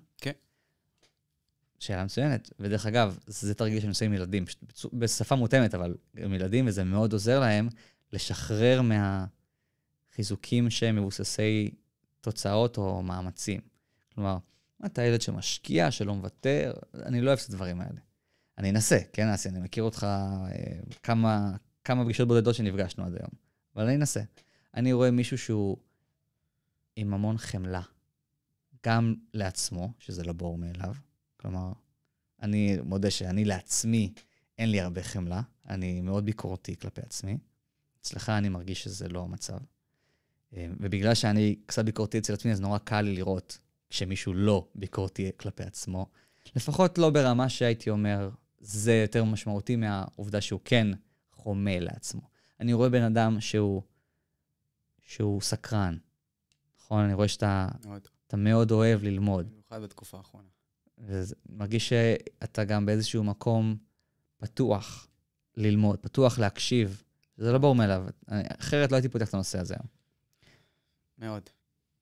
Speaker 1: שאלה מצוינת. ודרך אגב, זה תרגיל שאני עושה עם ילדים, בשפה מותאמת, אבל עם ילדים, וזה מאוד עוזר להם לשחרר מהחיזוקים שהם מבוססי תוצאות או מאמצים. כלומר, אתה ילד שמשקיע, שלא מוותר, אני לא אוהב את הדברים האלה. אני אנסה, כן, אסי, אני מכיר אותך אה, כמה, כמה פגישות בודדות שנפגשנו עד היום, אבל אני אנסה. אני רואה מישהו שהוא עם המון חמלה, גם לעצמו, שזה לא ברור מאליו, כלומר, אני מודה שאני לעצמי, אין לי הרבה חמלה, אני מאוד ביקורתי כלפי עצמי. אצלך אני מרגיש שזה לא המצב. אה, ובגלל שאני קצת ביקורתי אצל עצמי, אז נורא קל לי לראות כשמישהו לא ביקורתי כלפי עצמו. לפחות לא ברמה שהייתי אומר, זה יותר משמעותי מהעובדה שהוא כן חומה לעצמו. אני רואה בן אדם שהוא, שהוא סקרן, נכון? אני רואה שאתה מאוד. אתה מאוד אוהב ללמוד.
Speaker 2: במיוחד בתקופה האחרונה.
Speaker 1: ומרגיש שאתה גם באיזשהו מקום פתוח ללמוד, פתוח להקשיב. זה לא ברור מאליו, אחרת לא הייתי פותח את הנושא הזה מאוד.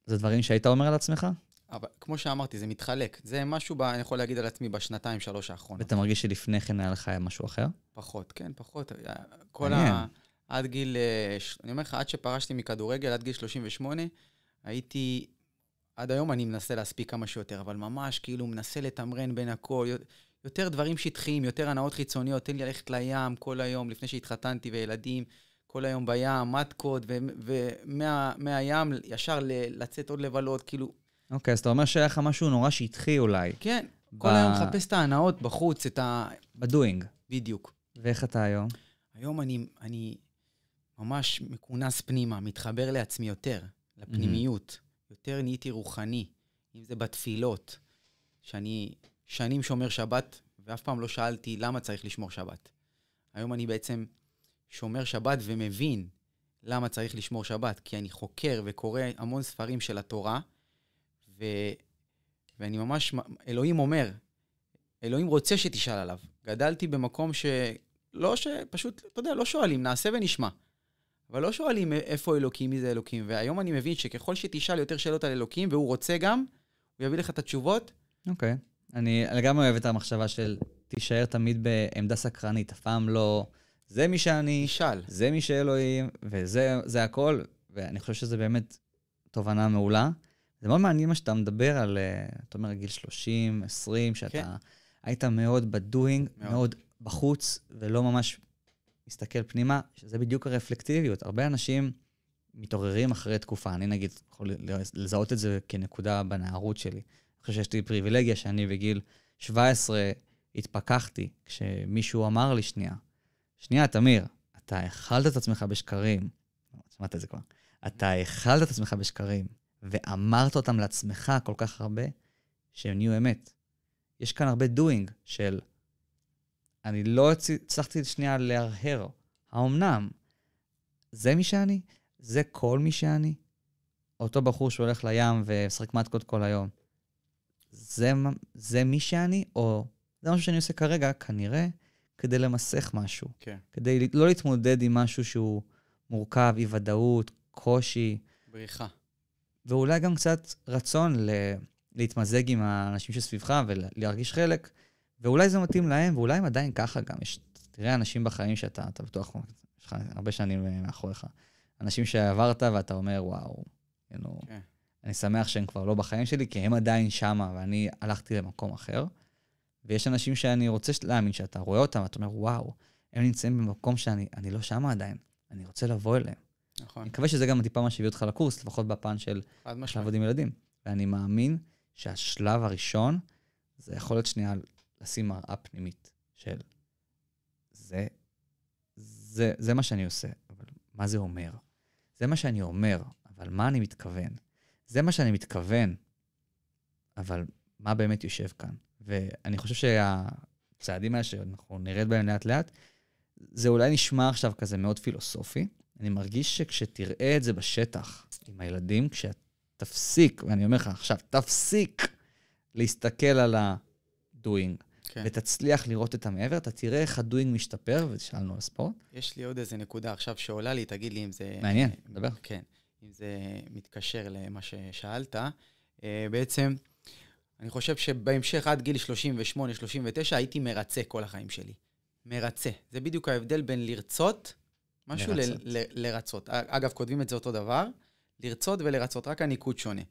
Speaker 1: זה דברים שהיית אומר על עצמך?
Speaker 2: אבל כמו שאמרתי, זה מתחלק. זה משהו, ב, אני יכול להגיד על עצמי, בשנתיים, שלוש האחרונות. ואתה
Speaker 1: מרגיש שלפני כן היה לך משהו אחר?
Speaker 2: פחות, כן, פחות. אה, כל מעניין. ה... עד גיל, אה, אני אומר לך, עד שפרשתי מכדורגל, עד גיל 38, הייתי עד היום אני מנסה להספיק כמה שיותר, אבל ממש כאילו מנסה לתמרן בין הכל. יותר דברים שטחיים, יותר הנאות חיצוניות, תן לי ללכת לים כל היום, לפני שהתחתנתי וילדים, כל היום בים, מתקות, ומהים ישר לצאת עוד לבלות, כאילו...
Speaker 1: אוקיי, okay, אז אתה אומר שהיה לך משהו נורא שטחי אולי. כן, ב... כל היום מחפש את ההנאות בחוץ, את ה... בדואינג. בדיוק. ואיך אתה היום?
Speaker 2: היום אני, אני ממש מכונס פנימה, מתחבר לעצמי יותר, לפנימיות. Mm-hmm. יותר נהייתי רוחני, אם זה בתפילות, שאני שנים שומר שבת, ואף פעם לא שאלתי למה צריך לשמור שבת. היום אני בעצם שומר שבת ומבין למה צריך לשמור שבת, כי אני חוקר וקורא המון ספרים של התורה, ו... ואני ממש, אלוהים אומר, אלוהים רוצה שתשאל עליו. גדלתי במקום שלא, שפשוט, אתה יודע, לא שואלים, נעשה ונשמע. אבל לא שואלים איפה אלוקים, מי זה אלוקים. והיום אני מבין שככל שתשאל יותר שאלות על אלוקים, והוא רוצה גם, הוא יביא לך את
Speaker 1: התשובות. אוקיי. Okay. אני גם אוהב את המחשבה של תישאר תמיד בעמדה סקרנית, אף פעם לא... זה מי שאני, שאל. זה מי שאלוהים, וזה הכל, ואני חושב שזה באמת תובנה מעולה. זה מאוד מעניין מה שאתה מדבר על, אה, אתה אומר, גיל 30, 20, שאתה כן. היית מאוד בדואינג, מאוד. מאוד בחוץ, ולא ממש מסתכל פנימה, שזה בדיוק הרפלקטיביות. הרבה אנשים מתעוררים אחרי תקופה. אני נגיד יכול לזהות את זה כנקודה בנערות שלי. אני חושב שיש לי פריבילגיה שאני בגיל 17 התפכחתי כשמישהו אמר לי, שנייה, שנייה, תמיר, אתה אכלת את עצמך בשקרים. שמעת את זה כבר. אתה אכלת את עצמך בשקרים, ואמרת אותם לעצמך כל כך הרבה, שהם נהיו אמת. יש כאן הרבה doing של אני לא הצלחתי שנייה להרהר. האמנם? זה מי שאני? זה כל מי שאני? אותו בחור שהולך לים ומשחק מתקות כל היום. זה, זה מי שאני, או זה משהו שאני עושה כרגע, כנראה, כדי למסך משהו. כן. כדי לא להתמודד עם משהו שהוא מורכב, אי-ודאות, קושי. בריחה. ואולי גם קצת רצון ל... להתמזג עם האנשים שסביבך ולהרגיש חלק, ואולי זה מתאים להם, ואולי הם עדיין ככה גם. יש, תראה אנשים בחיים שאתה, אתה בטוח, יש לך הרבה שנים אה, מאחוריך. אנשים שעברת ואתה אומר, וואו, כאילו, כן. okay. אני שמח שהם כבר לא בחיים שלי, כי הם עדיין שמה, ואני הלכתי למקום אחר. ויש אנשים שאני רוצה להאמין שאתה רואה אותם, ואתה אומר, וואו, הם נמצאים במקום שאני לא שמה עדיין, אני רוצה לבוא אליהם. נכון. אני מקווה שזה גם טיפה מה שהביא אותך לקורס, לפחות בפן של לעבוד עם ילדים. ואני מאמין שהשלב הראשון, זה יכול להיות שנייה לשים מראה פנימית של זה, זה, זה מה שאני עושה, אבל מה זה אומר? זה מה שאני אומר, אבל מה אני מתכוון? זה מה שאני מתכוון, אבל מה באמת יושב כאן? ואני חושב שהצעדים האלה שאנחנו נרד בהם לאט-לאט, זה אולי נשמע עכשיו כזה מאוד פילוסופי. אני מרגיש שכשתראה את זה בשטח עם הילדים, כשתפסיק, ואני אומר לך עכשיו, תפסיק להסתכל על ה-doing, כן. ותצליח לראות את המעבר, אתה תראה איך הדוינג משתפר, ושאלנו על ספורט.
Speaker 2: יש לי עוד איזה נקודה עכשיו שעולה לי, תגיד לי אם זה... מעניין, אה, דבר. כן, אם זה מתקשר למה ששאלת. אה, בעצם, אני חושב שבהמשך, עד גיל 38-39, הייתי מרצה כל החיים שלי. מרצה. זה בדיוק ההבדל בין לרצות, משהו לרצות. אה, אגב, כותבים את זה אותו דבר, לרצות ולרצות, רק הניקוד שונה.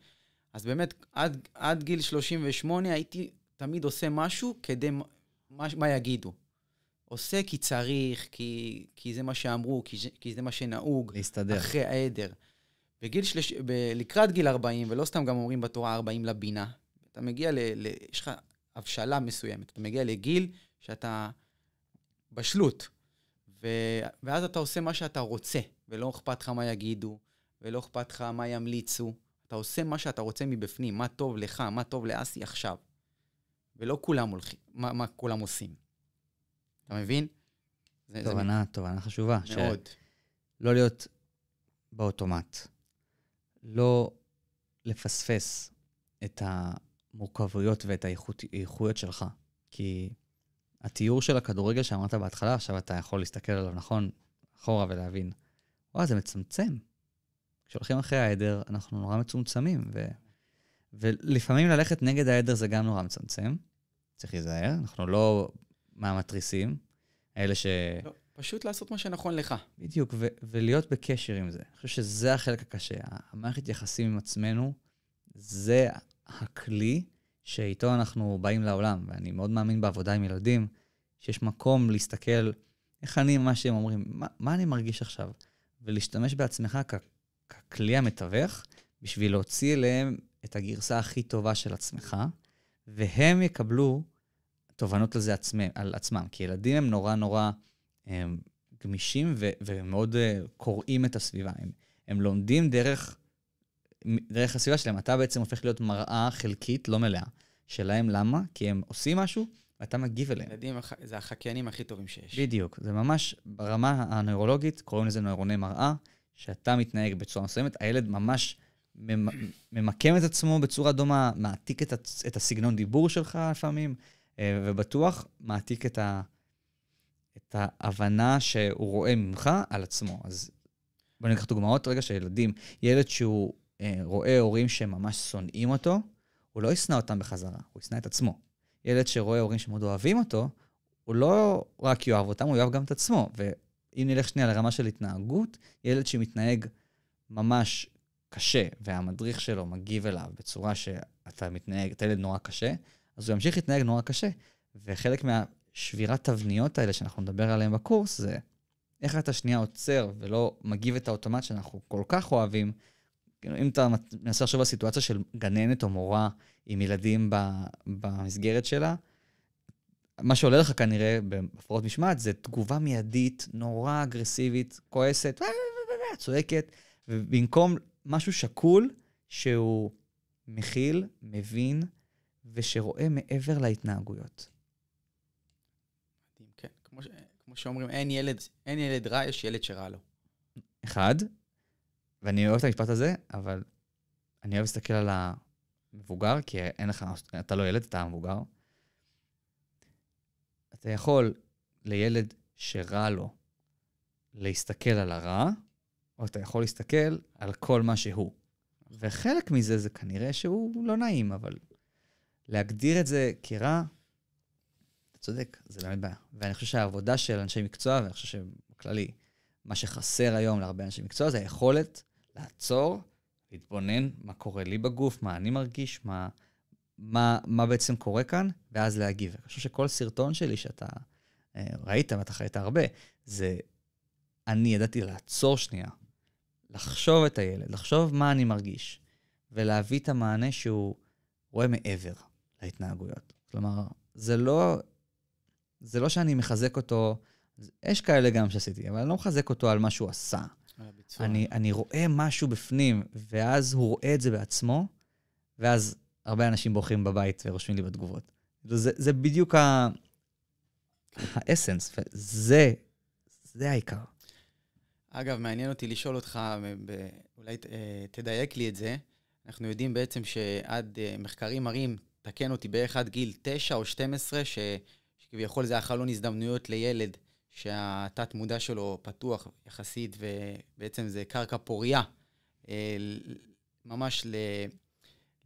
Speaker 2: אז באמת, עד, עד גיל 38 הייתי תמיד עושה משהו כדי מה, מה יגידו. עושה כי צריך, כי, כי זה מה שאמרו, כי, כי זה מה שנהוג.
Speaker 1: להסתדר. אחרי
Speaker 2: העדר. בגיל שלש... ב... לקראת גיל 40, ולא סתם גם אומרים בתורה 40 לבינה, אתה מגיע ל... ל... יש לך הבשלה מסוימת, אתה מגיע לגיל שאתה בשלות, ו... ואז אתה עושה מה שאתה רוצה, ולא אכפת לך מה יגידו, ולא אכפת לך מה ימליצו, אתה עושה מה שאתה רוצה מבפנים, מה טוב לך, מה טוב לאסי עכשיו. ולא כולם הולכים, מה, מה כולם עושים. אתה מבין?
Speaker 1: תובנה, זה... תובנה חשובה. מאוד. לא להיות באוטומט. לא לפספס את המורכבויות ואת האיכויות שלך. כי התיאור של הכדורגל שאמרת בהתחלה, עכשיו אתה יכול להסתכל עליו נכון, אחורה ולהבין. וואי, זה מצמצם. כשהולכים אחרי העדר, אנחנו נורא מצומצמים, ו... ולפעמים ללכת נגד העדר זה גם נורא מצמצם, צריך להיזהר, אנחנו לא מהמתריסים, אלה ש... לא, פשוט לעשות מה שנכון לך. בדיוק, ו- ולהיות בקשר עם זה. אני חושב שזה החלק הקשה. המערכת יחסים עם עצמנו, זה הכלי שאיתו אנחנו באים לעולם, ואני מאוד מאמין בעבודה עם ילדים, שיש מקום להסתכל איך אני, מה שהם אומרים, מה, מה אני מרגיש עכשיו, ולהשתמש בעצמך כ- ככלי המתווך, בשביל להוציא אליהם את הגרסה הכי טובה של עצמך, והם יקבלו תובנות על, זה עצמם, על עצמם, כי ילדים הם נורא נורא הם גמישים ו- ומאוד uh, קוראים את הסביבה. הם, הם לומדים דרך, דרך הסביבה שלהם. אתה בעצם הופך להיות מראה חלקית, לא מלאה, שלהם. למה? כי הם עושים משהו, ואתה מגיב אליהם. ילדים זה החקיינים הכי טובים שיש. בדיוק. זה ממש ברמה הנוירולוגית, קוראים לזה נוירוני מראה, שאתה מתנהג בצורה מסוימת, הילד ממש ממקם את עצמו בצורה דומה, מעתיק את הסגנון דיבור שלך לפעמים. אה, ובטוח מעתיק את, ה, את ההבנה שהוא רואה ממך על עצמו. אז בוא ניקח דוגמאות רגע של ילדים. ילד שהוא אה, רואה הורים שממש שונאים אותו, הוא לא ישנא אותם בחזרה, הוא ישנא את עצמו. ילד שרואה הורים שמאוד אוהבים אותו, הוא לא רק יאהב אותם, הוא יאהב גם את עצמו. ואם נלך שנייה לרמה של התנהגות, ילד שמתנהג ממש קשה, והמדריך שלו מגיב אליו בצורה שאתה מתנהג, אתה ילד נורא קשה, אז הוא ימשיך להתנהג נורא קשה. וחלק מהשבירת תבניות האלה שאנחנו נדבר עליהן בקורס, זה איך אתה שנייה עוצר ולא מגיב את האוטומט שאנחנו כל כך אוהבים. כאילו, אם אתה מנסה עכשיו בסיטואציה של גננת או מורה עם ילדים במסגרת שלה, מה שעולה לך כנראה בהפרעות משמעת זה תגובה מיידית, נורא אגרסיבית, כועסת, אה, אה, אה, צועקת, ובמקום משהו שקול שהוא מכיל, מבין, ושרואה מעבר להתנהגויות.
Speaker 2: מדהים, כן. כמו, ש... כמו שאומרים, אין ילד, אין ילד רע, יש ילד שרע לו.
Speaker 1: אחד, ואני אוהב את המשפט הזה, אבל אני אוהב להסתכל על המבוגר, כי אין לך, אתה לא ילד, אתה המבוגר. אתה יכול לילד שרע לו להסתכל על הרע, או אתה יכול להסתכל על כל מה שהוא. וחלק מזה זה כנראה שהוא לא נעים, אבל להגדיר את זה כרע, אתה צודק, זה באמת בעיה. ואני חושב שהעבודה של אנשי מקצוע, ואני חושב שבכללי, מה שחסר היום להרבה אנשי מקצוע זה היכולת לעצור, להתבונן מה קורה לי בגוף, מה אני מרגיש, מה, מה, מה בעצם קורה כאן, ואז להגיב. אני חושב שכל סרטון שלי שאתה אה, ראית, ואתה חיית הרבה, זה אני ידעתי לעצור שנייה, לחשוב את הילד, לחשוב מה אני מרגיש, ולהביא את המענה שהוא רואה מעבר. ההתנהגויות. כלומר, זה לא, זה לא שאני מחזק אותו, יש כאלה גם שעשיתי, אבל אני לא מחזק אותו על מה שהוא עשה. אני, אני רואה משהו בפנים, ואז הוא רואה את זה בעצמו, ואז הרבה אנשים בוכים בבית ורושמים לי בתגובות. זה, זה בדיוק ה... האסנס, זה, זה העיקר.
Speaker 2: אגב, מעניין אותי לשאול אותך, אולי אה, תדייק לי את זה. אנחנו יודעים בעצם שעד אה, מחקרים מראים תקן אותי, בערך עד גיל 9 או 12, ש... שכביכול זה החלון הזדמנויות לילד, שהתת-מודע שלו פתוח יחסית, ובעצם זה קרקע פורייה, אה, ממש ל...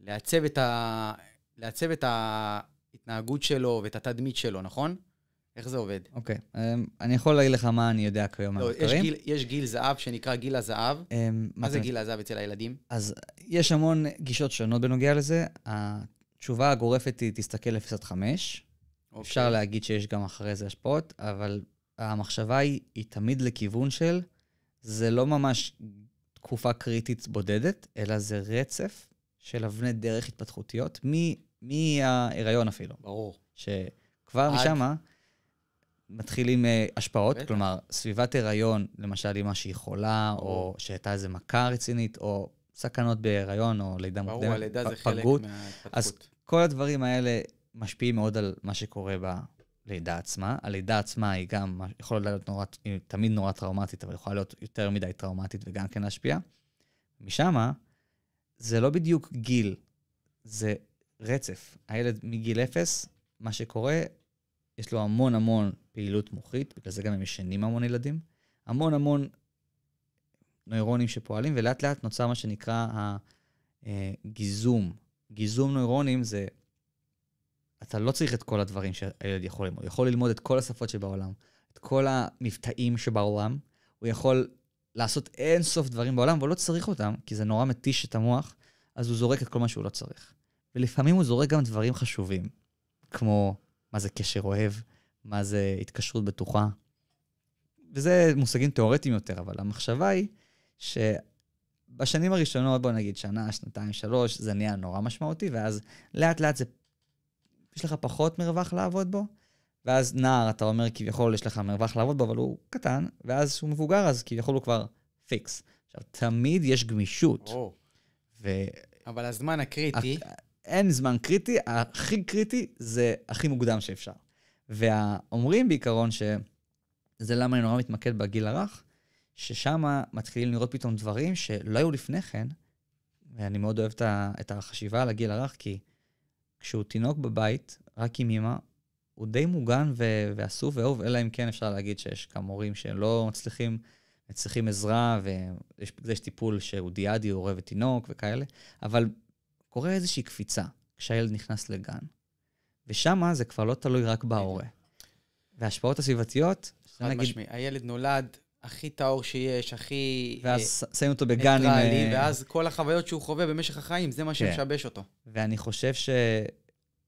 Speaker 2: לעצב את, ה... לעצב את ההתנהגות שלו ואת התדמית שלו, נכון? איך זה עובד?
Speaker 1: אוקיי, okay. אמ, um, אני יכול להגיד לך מה אני יודע כיום לא, מהמחקרים. יש
Speaker 2: גיל, יש גיל זהב שנקרא גיל הזהב. Um, מה זה גיל הזהב אצל הילדים?
Speaker 1: אז יש המון גישות שונות בנוגע לזה. התשובה הגורפת היא, תסתכל 0 עד 5. Okay. אפשר להגיד שיש גם אחרי זה השפעות, אבל המחשבה היא, היא תמיד לכיוון של, זה לא ממש תקופה קריטית בודדת, אלא זה רצף של אבני דרך התפתחותיות, מההיריון אפילו. ברור. שכבר עד... משמה מתחילים אה, השפעות, בטח. כלומר, סביבת הריון, למשל אימא שהיא חולה, ברור. או שהייתה איזו מכה רצינית, או סכנות בהיריון, או לידה מוקדמת, פגות. ברור, הלידה זה חלק מההתפתחות. אז כל הדברים האלה משפיעים מאוד על מה שקורה בלידה עצמה. הלידה עצמה היא גם, יכולה להיות נורא, היא תמיד נורא טראומטית, אבל יכולה להיות יותר מדי טראומטית וגם כן להשפיע. משמה, זה לא בדיוק גיל, זה רצף. הילד מגיל אפס, מה שקורה, יש לו המון המון פעילות מוחית, בגלל זה גם הם ישנים המון ילדים, המון המון נוירונים שפועלים, ולאט לאט נוצר מה שנקרא הגיזום אה, גיזום נוירונים זה... אתה לא צריך את כל הדברים שהילד יכול ללמוד. הוא יכול ללמוד את כל השפות שבעולם, את כל המבטאים שבעולם, הוא יכול לעשות אין סוף דברים בעולם, והוא לא צריך אותם, כי זה נורא מתיש את המוח, אז הוא זורק את כל מה שהוא לא צריך. ולפעמים הוא זורק גם דברים חשובים, כמו מה זה קשר אוהב, מה זה התקשרות בטוחה. וזה מושגים תיאורטיים יותר, אבל המחשבה היא ש... בשנים הראשונות, בוא נגיד שנה, שנתיים, שלוש, זה נהיה נורא משמעותי, ואז לאט לאט זה... יש לך פחות מרווח לעבוד בו, ואז נער, אתה אומר כביכול יש לך מרווח לעבוד בו, אבל הוא קטן, ואז כשהוא מבוגר, אז כביכול הוא כבר פיקס. עכשיו, תמיד יש גמישות. ו... אבל הזמן הקריטי... אין זמן קריטי, הכי קריטי זה הכי מוקדם שאפשר. ואומרים בעיקרון ש... זה למה אני נורא מתמקד בגיל הרך, ששם מתחילים לראות פתאום דברים שלא היו לפני כן, ואני מאוד אוהב את החשיבה על הגיל הרך, כי כשהוא תינוק בבית, רק עם אמא, הוא די מוגן ו- ואסוף ואהוב, אלא אם כן אפשר להגיד שיש כמה הורים שלא מצליחים, צריכים עזרה, ויש טיפול שהוא דיאדי, הוא הורה תינוק וכאלה, אבל קורה איזושהי קפיצה כשהילד נכנס לגן, ושם זה כבר לא תלוי רק בהורה. וההשפעות הסביבתיות, חד משמעי,
Speaker 2: הילד נולד הכי טהור שיש, הכי... ואז אה, שמים אותו בגן עם... אה, ואז כל החוויות שהוא חווה במשך החיים, זה מה כן. שמשבש אותו.
Speaker 1: ואני חושב ש...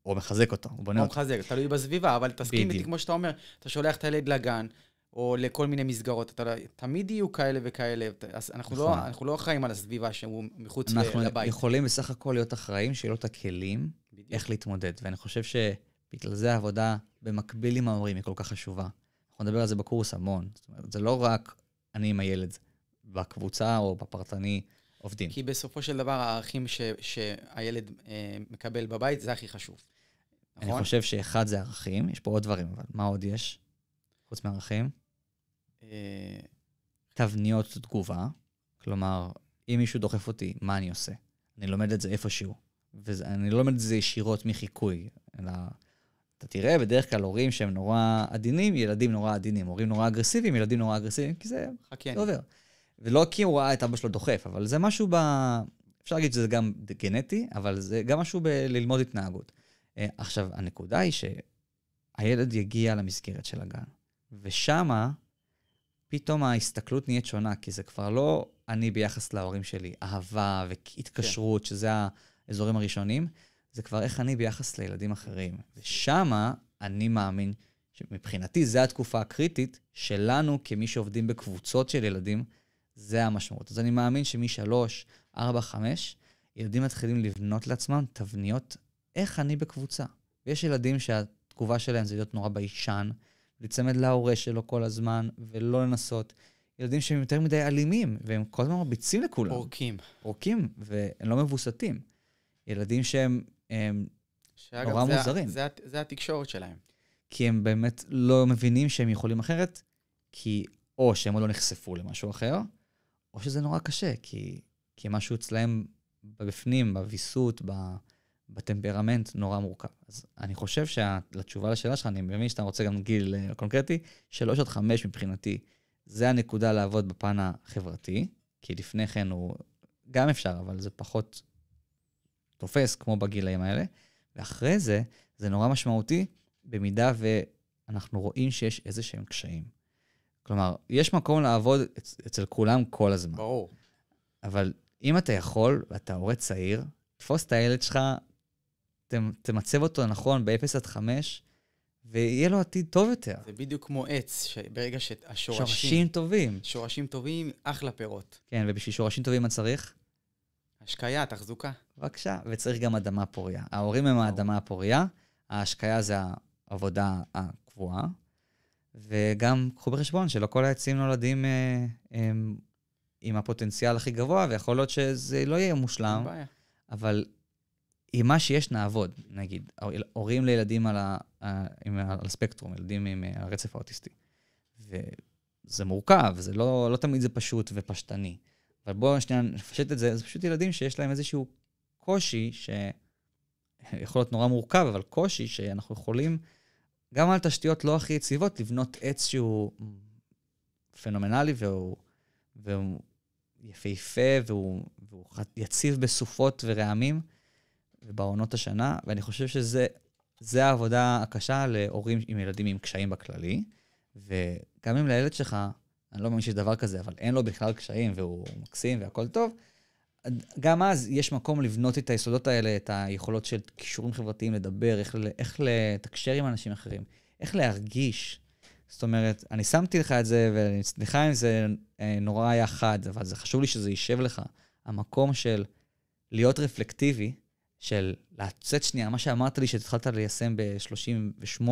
Speaker 1: או מחזק אותו, הוא בונה אותו. הוא
Speaker 2: מחזק, תלוי בסביבה, אבל תסכים איתי, כמו שאתה אומר, אתה שולח את הילד לגן, או לכל מיני מסגרות, אתה, לא, תמיד יהיו כאלה וכאלה. אנחנו, לא, נכון. אנחנו לא אחראים על הסביבה שהוא מחוץ אנחנו לבית. אנחנו יכולים
Speaker 1: בסך הכל להיות אחראים, שיהיו לו את הכלים איך להתמודד. ואני חושב שבגלל זה העבודה במקביל עם ההורים היא כל כך חשובה. אנחנו נדבר על זה בקורס המון. זאת אומרת, זה לא רק אני עם הילד, בקבוצה או בפרטני עובדים.
Speaker 2: כי בסופו של דבר הערכים ש, שהילד אה, מקבל בבית זה הכי חשוב.
Speaker 1: נכון? אני חושב שאחד זה ערכים, יש פה עוד דברים, אבל מה עוד יש? חוץ מערכים? אה... תבניות תגובה, כלומר, אם מישהו דוחף אותי, מה אני עושה? אני לומד את זה איפשהו. ואני לא לומד את זה ישירות מחיקוי, אלא אתה תראה בדרך כלל הורים שהם נורא עדינים, ילדים נורא עדינים. הורים נורא אגרסיביים, ילדים נורא אגרסיביים, כי זה, חכה. זה עובר. ולא כי הוא ראה את אבא שלו דוחף, אבל זה משהו ב... אפשר להגיד שזה גם גנטי, אבל זה גם משהו בללמוד התנהגות. אה, עכשיו, הנקודה היא שהילד יגיע למסגרת של הגן, ושמה פתאום ההסתכלות נהיית שונה, כי זה כבר לא אני ביחס להורים שלי, אהבה כן. והתקשרות, כן. שזה האזורים הראשונים, זה כבר איך אני ביחס לילדים אחרים. ושמה אני מאמין שמבחינתי זו התקופה הקריטית שלנו כמי שעובדים בקבוצות של ילדים, זה המשמעות. אז אני מאמין שמשלוש, ארבע, חמש, ילדים מתחילים לבנות לעצמם תבניות איך אני בקבוצה. ויש ילדים שהתגובה שלהם זה להיות נורא ביישן, להיצמד להורה שלו כל הזמן, ולא לנסות. ילדים שהם יותר מדי אלימים, והם כל הזמן מרביצים לכולם. פורקים. פורקים, והם לא מבוסתים. ילדים שהם הם שאגב, נורא זה מוזרים.
Speaker 2: זה, זה זה התקשורת שלהם.
Speaker 1: כי הם באמת לא מבינים שהם יכולים אחרת, כי או שהם עוד לא נחשפו למשהו אחר, או שזה נורא קשה, כי, כי משהו אצלהם בפנים, בוויסות, בטמפרמנט, נורא מורכב. אז אני חושב שלתשובה לשאלה שלך, אני מבין שאתה רוצה גם גיל אה, קונקרטי, שלוש עד חמש מבחינתי, זה הנקודה לעבוד בפן החברתי, כי לפני כן הוא גם אפשר, אבל זה פחות תופס כמו בגילאים האלה, ואחרי זה, זה נורא משמעותי במידה ואנחנו רואים שיש איזה שהם קשיים. כלומר, יש מקום לעבוד אצ- אצל כולם כל הזמן. ברור. אבל אם אתה יכול, ואתה הורה צעיר, תפוס את הילד שלך, ת- תמצב אותו נכון ב-0 עד 5, ויהיה לו עתיד טוב יותר. זה בדיוק כמו עץ, שברגע שהשורשים... שורשים טובים.
Speaker 2: שורשים טובים, אחלה פירות.
Speaker 1: כן, ובשביל שורשים טובים מה צריך?
Speaker 2: השקיה, תחזוקה.
Speaker 1: בבקשה, וצריך גם אדמה פוריה. ההורים הם האדמה הפוריה, ההשקיה זה העבודה הקבועה, וגם קחו בחשבון שלא כל העצים נולדים אה, אה, עם הפוטנציאל הכי גבוה, ויכול להיות שזה לא יהיה מושלם, אבל עם מה שיש נעבוד, נגיד, הורים לילדים על, ה, אה, עם, על הספקטרום, ילדים עם אה, הרצף האוטיסטי. וזה מורכב, זה לא, לא תמיד זה פשוט ופשטני. אבל בואו שנייה נפשט את זה, זה פשוט ילדים שיש להם איזשהו קושי, שיכול להיות נורא מורכב, אבל קושי שאנחנו יכולים, גם על תשתיות לא הכי יציבות, לבנות עץ שהוא פנומנלי והוא, והוא יפהפה והוא, והוא יציב בסופות ורעמים ובעונות השנה, ואני חושב שזה זה העבודה הקשה להורים עם ילדים עם קשיים בכללי, וגם אם לילד שלך אני לא מאמין שיש דבר כזה, אבל אין לו בכלל קשיים והוא מקסים והכל טוב, גם אז יש מקום לבנות את היסודות האלה, את היכולות של כישורים חברתיים, לדבר, איך, איך לתקשר עם אנשים אחרים, איך להרגיש. זאת אומרת, אני שמתי לך את זה, ואני סליחה אם זה אה, נורא היה חד, אבל זה חשוב לי שזה יישב לך. המקום של להיות רפלקטיבי, של לצאת שנייה, מה שאמרת לי שהתחלת ליישם ב-38,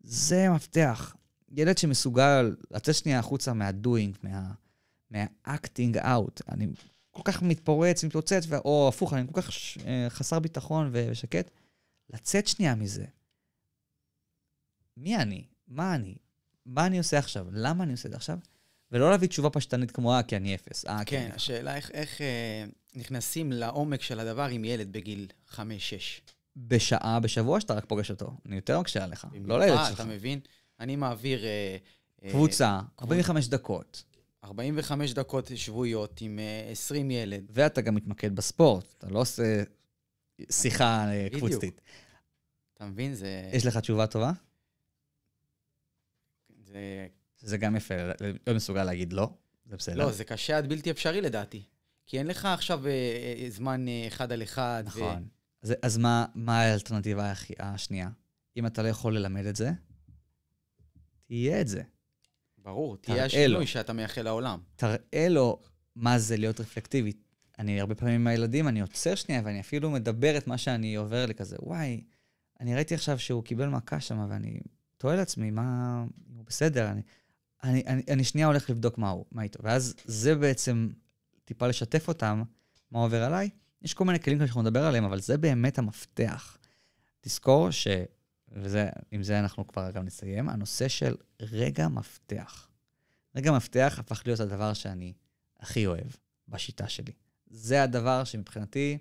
Speaker 1: זה מפתח. ילד שמסוגל לצאת שנייה החוצה מהדוינג, מה, מהאקטינג אאוט. אני כל כך מתפורץ, מתפוצץ, או הפוך, אני כל כך ש, אה, חסר ביטחון ו... ושקט. לצאת שנייה מזה. מי אני? מה אני? מה אני עושה עכשיו? למה אני עושה את זה עכשיו? ולא להביא תשובה פשטנית כמו, אה, כי אני אפס. אה, כן, כן, השאלה איך, איך
Speaker 2: אה, נכנסים לעומק של הדבר עם ילד בגיל חמש-שש.
Speaker 1: בשעה בשבוע שאתה רק פוגש אותו. אני יותר מקשה עליך, לא לילד שלך. אתה
Speaker 2: מבין? אני מעביר... אה,
Speaker 1: אה, קבוצה, 45 דקות.
Speaker 2: 45 דקות שבועיות עם 20 אה,
Speaker 1: ילד. ואתה גם מתמקד בספורט, אתה לא עושה שיחה קבוצתית.
Speaker 2: אתה מבין? זה... יש לך תשובה טובה? זה...
Speaker 1: זה גם יפה, לא, לא מסוגל להגיד לא, זה בסדר. לא, זה
Speaker 2: קשה עד בלתי אפשרי לדעתי. כי אין לך עכשיו זמן אחד על אחד. נכון.
Speaker 1: ו... אז, אז מה, מה האלטרנטיבה השנייה? אם אתה לא יכול ללמד את זה, תהיה את זה.
Speaker 2: ברור, תהיה השינוי שאתה מייחל לעולם.
Speaker 1: תראה לו מה זה להיות רפלקטיבי. אני הרבה פעמים עם הילדים, אני עוצר שנייה ואני אפילו מדבר את מה שאני עובר לי כזה, וואי, אני ראיתי עכשיו שהוא קיבל מכה שם, ואני תוהה לעצמי, מה... הוא בסדר, אני, אני, אני, אני שנייה הולך לבדוק מה הוא, מה איתו. ואז זה בעצם טיפה לשתף אותם, מה עובר עליי. יש כל מיני כלים שאנחנו נדבר עליהם, אבל זה באמת המפתח. תזכור ש... ועם זה אנחנו כבר גם נסיים, הנושא של רגע מפתח. רגע מפתח הפך להיות הדבר שאני הכי אוהב בשיטה שלי. זה הדבר שמבחינתי,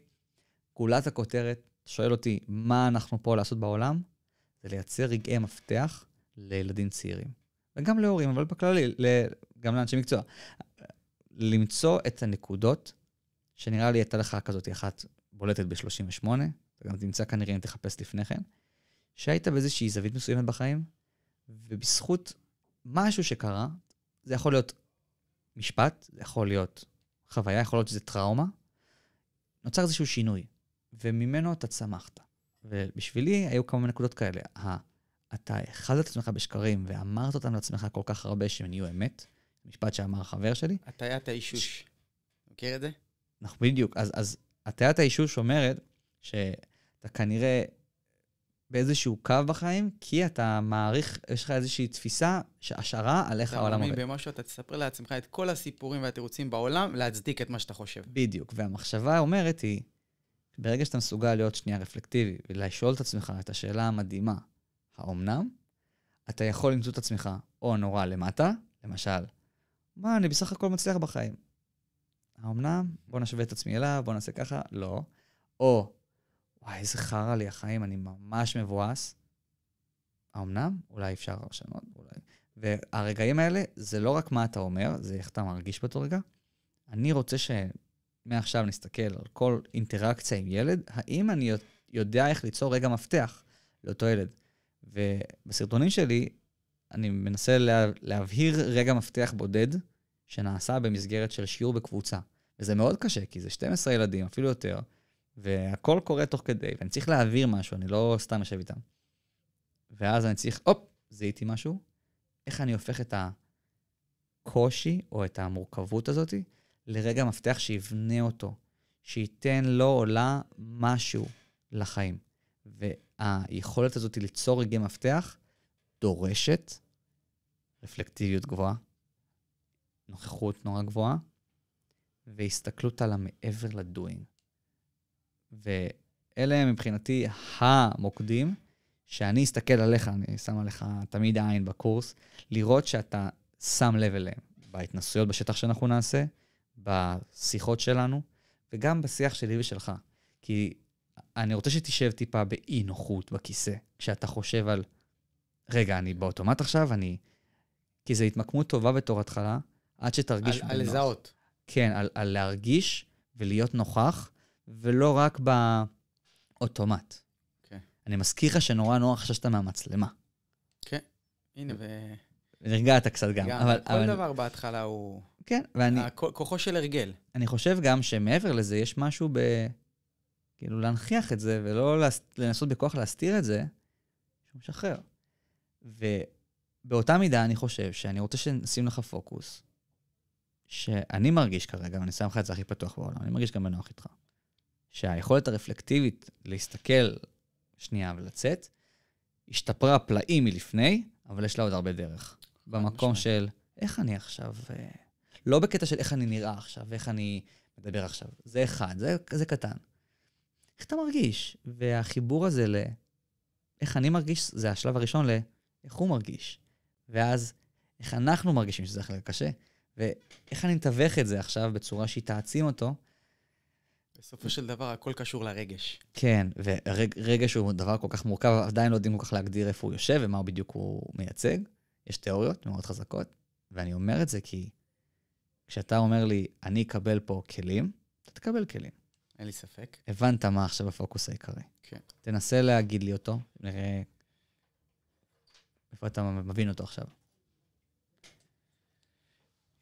Speaker 1: גולת הכותרת, שואל אותי מה אנחנו פה לעשות בעולם, זה לייצר רגעי מפתח לילדים צעירים. וגם להורים, אבל בכללי, גם לאנשי מקצוע. למצוא את הנקודות, שנראה לי הייתה לך כזאת אחת בולטת ב-38, וגם תמצא כנראה אם תחפש לפני כן. שהיית באיזושהי זווית מסוימת בחיים, ובזכות משהו שקרה, זה יכול להיות משפט, זה יכול להיות חוויה, יכול להיות שזה טראומה, נוצר איזשהו שינוי, וממנו אתה צמחת. ובשבילי היו כמה נקודות כאלה. אתה אחד את עצמך בשקרים ואמרת אותם לעצמך כל כך הרבה שהם נהיו אמת, משפט שאמר חבר שלי.
Speaker 2: הטיית האישוש. מכיר את זה?
Speaker 1: אנחנו נכון, בדיוק. אז הטיית האישוש אומרת שאתה כנראה באיזשהו קו בחיים, כי אתה מעריך, יש לך איזושהי תפיסה, השערה על איך העולם עובד. אתה
Speaker 2: במה שאתה תספר לעצמך את כל הסיפורים והתירוצים בעולם, להצדיק את מה שאתה חושב.
Speaker 1: בדיוק, והמחשבה אומרת היא, ברגע שאתה מסוגל להיות שנייה רפלקטיבי ולשאול את עצמך את השאלה המדהימה, האומנם? אתה יכול למצוא את עצמך או נורא למטה, למשל, מה, אני בסך הכל מצליח בחיים. האומנם? בוא נשווה את עצמי אליו, בוא נעשה ככה, לא. או וואי, איזה חרא לי החיים, אני ממש מבואס. האמנם? אולי אפשר לשנות, אולי. והרגעים האלה, זה לא רק מה אתה אומר, זה איך אתה מרגיש באותו רגע. אני רוצה שמעכשיו נסתכל על כל אינטראקציה עם ילד, האם אני יודע איך ליצור רגע מפתח לאותו ילד. ובסרטונים שלי, אני מנסה לה, להבהיר רגע מפתח בודד שנעשה במסגרת של שיעור בקבוצה. וזה מאוד קשה, כי זה 12 ילדים, אפילו יותר. והכל קורה תוך כדי, ואני צריך להעביר משהו, אני לא סתם יושב איתם. ואז אני צריך, הופ, זיהיתי משהו, איך אני הופך את הקושי או את המורכבות הזאת לרגע מפתח שיבנה אותו, שייתן לו או לה משהו לחיים. והיכולת הזאת ליצור רגעי מפתח דורשת רפלקטיביות גבוהה, נוכחות נורא גבוהה, והסתכלות על המעבר לדוינג. ואלה הם מבחינתי המוקדים שאני אסתכל עליך, אני שם עליך תמיד עין בקורס, לראות שאתה שם לב אליהם, בהתנסויות בשטח שאנחנו נעשה, בשיחות שלנו, וגם בשיח שלי ושלך. כי אני רוצה שתשב טיפה באי-נוחות בכיסא, כשאתה חושב על, רגע, אני באוטומט עכשיו, אני... כי זו התמקמות טובה בתור התחלה, עד שתרגיש... על, על לזהות. כן, על, על להרגיש ולהיות נוכח, ולא רק באוטומט. כן. אני מזכיר לך שנורא נורא חששת מהמצלמה.
Speaker 2: כן, הנה, ו...
Speaker 1: נרגעת קצת גם. גם, אבל, כל אבל... דבר
Speaker 2: בהתחלה הוא... כן,
Speaker 1: ואני... כוחו של הרגל. אני חושב גם שמעבר לזה, יש משהו ב... כאילו, להנכיח את זה, ולא להס... לנסות בכוח להסתיר את זה, שהוא משחרר. ובאותה מידה אני חושב שאני רוצה שנשים לך פוקוס, שאני מרגיש כרגע, ואני שם לך את זה הכי פתוח בעולם, אני מרגיש גם בנוח איתך. שהיכולת הרפלקטיבית להסתכל שנייה ולצאת, השתפרה פלאים מלפני, אבל יש לה עוד הרבה דרך. במקום של איך אני עכשיו... אה, לא בקטע של איך אני נראה עכשיו, ואיך אני מדבר עכשיו. זה אחד, זה, זה קטן. איך אתה מרגיש? והחיבור הזה ל... איך אני מרגיש, זה השלב הראשון לאיך הוא מרגיש. ואז, איך אנחנו מרגישים שזה החלק קשה, ואיך אני מתווך את זה עכשיו בצורה שהיא תעצים אותו,
Speaker 2: בסופו של דבר הכל קשור לרגש.
Speaker 1: כן, ורגש הוא דבר כל כך מורכב, עדיין לא יודעים כל כך להגדיר איפה הוא יושב ומה הוא בדיוק הוא מייצג. יש תיאוריות מאוד חזקות, ואני אומר את זה כי כשאתה אומר לי, אני אקבל פה כלים, אתה תקבל כלים. אין לי ספק. הבנת מה עכשיו הפוקוס העיקרי. כן. תנסה להגיד לי אותו, נראה איפה אתה מבין אותו עכשיו.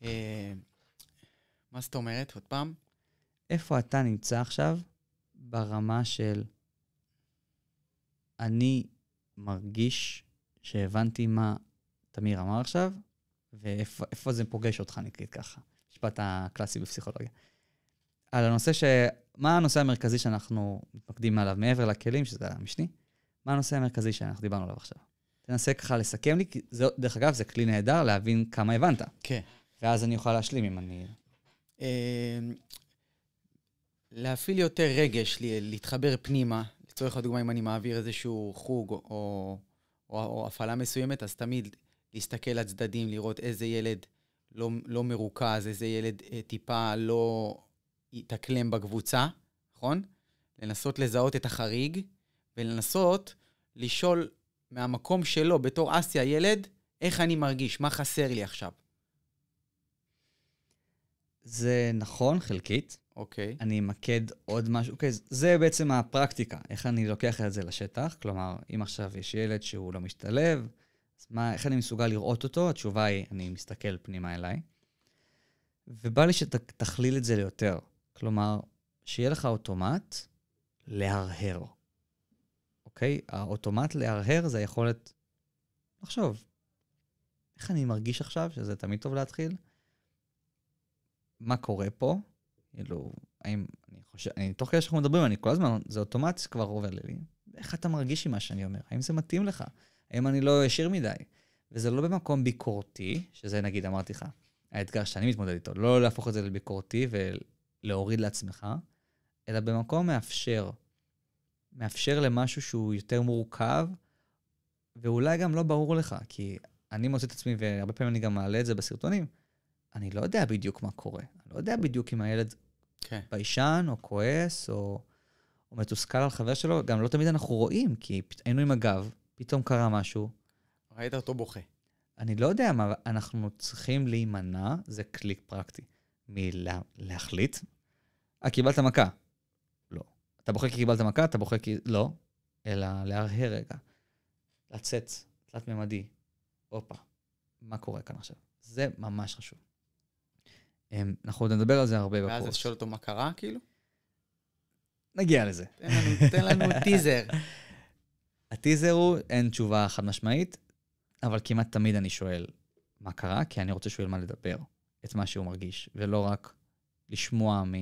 Speaker 2: אה, מה זאת אומרת? עוד פעם?
Speaker 1: איפה אתה נמצא עכשיו ברמה של אני מרגיש שהבנתי מה תמיר אמר עכשיו, ואיפה זה פוגש אותך, נגיד ככה. המשפט הקלאסי בפסיכולוגיה. על הנושא ש... מה הנושא המרכזי שאנחנו מתמקדים עליו מעבר לכלים, שזה המשני? מה הנושא המרכזי שאנחנו דיברנו עליו עכשיו? תנסה ככה לסכם לי, כי זה, דרך אגב, זה כלי נהדר להבין כמה הבנת. כן. ואז אני אוכל להשלים אם אני... אמ,
Speaker 2: להפעיל יותר רגש, להתחבר פנימה. לצורך הדוגמה, אם אני מעביר איזשהו חוג או, או, או, הפעלה מסוימת, אז תמיד להסתכל לצדדים, לראות איזה ילד לא, לא מרוכז, איזה ילד אה, טיפה לא יתאקלם בקבוצה, נכון? לנסות לזהות את החריג ולנסות לשאול מהמקום שלו, בתור אסי הילד איך אני מרגיש, מה חסר
Speaker 1: לי עכשיו. זה נכון, חלקית. אוקיי. אני אמקד עוד משהו. אוקיי, זה בעצם הפרקטיקה, איך אני לוקח את זה לשטח. כלומר, אם עכשיו יש ילד שהוא לא משתלב, אז מה, איך אני מסוגל לראות אותו? התשובה היא, אני מסתכל פנימה אליי. ובא לי שתכליל את זה ליותר. כלומר, שיהיה לך אוטומט להרהר. אוקיי? האוטומט להרהר זה היכולת לחשוב. איך אני מרגיש עכשיו, שזה תמיד טוב להתחיל? מה קורה פה? כאילו, האם, אני חושב, אני, תוך כדי שאנחנו מדברים, אני כל הזמן, זה אוטומטי כבר עובר לי. איך אתה מרגיש עם מה שאני אומר? האם זה מתאים לך? האם אני לא ישיר מדי? וזה לא במקום ביקורתי, שזה נגיד, אמרתי לך, האתגר שאני מתמודד איתו, לא להפוך את זה לביקורתי ולהוריד לעצמך, אלא במקום מאפשר. מאפשר למשהו שהוא יותר מורכב, ואולי גם לא ברור לך, כי אני מוצא את עצמי, והרבה פעמים אני גם מעלה את זה בסרטונים, אני לא יודע בדיוק מה קורה. אני לא יודע בדיוק אם הילד כן. ביישן, או כועס, או, או מתוסכל על חבר שלו, גם לא תמיד אנחנו רואים, כי היינו עם הגב, פתאום קרה משהו.
Speaker 2: ראית אותו בוכה.
Speaker 1: אני לא יודע מה, אנחנו צריכים להימנע, זה כלי פרקטי, מלהחליט. אה, קיבלת מכה. לא. אתה בוכה כי קיבלת מכה, אתה בוכה כי... לא. אלא להרהר רגע. לצאת, תלת-ממדי. הופה, מה קורה כאן עכשיו? זה ממש חשוב. אמ, אנחנו עוד נדבר על זה הרבה בקורס. ואז שואל אותו מה קרה, כאילו? נגיע לזה. תן לנו, תן לנו טיזר. הטיזר הוא, אין תשובה חד משמעית, אבל כמעט תמיד אני שואל מה קרה, כי אני רוצה שהוא ילמד לדבר את מה שהוא מרגיש, ולא רק לשמוע מ...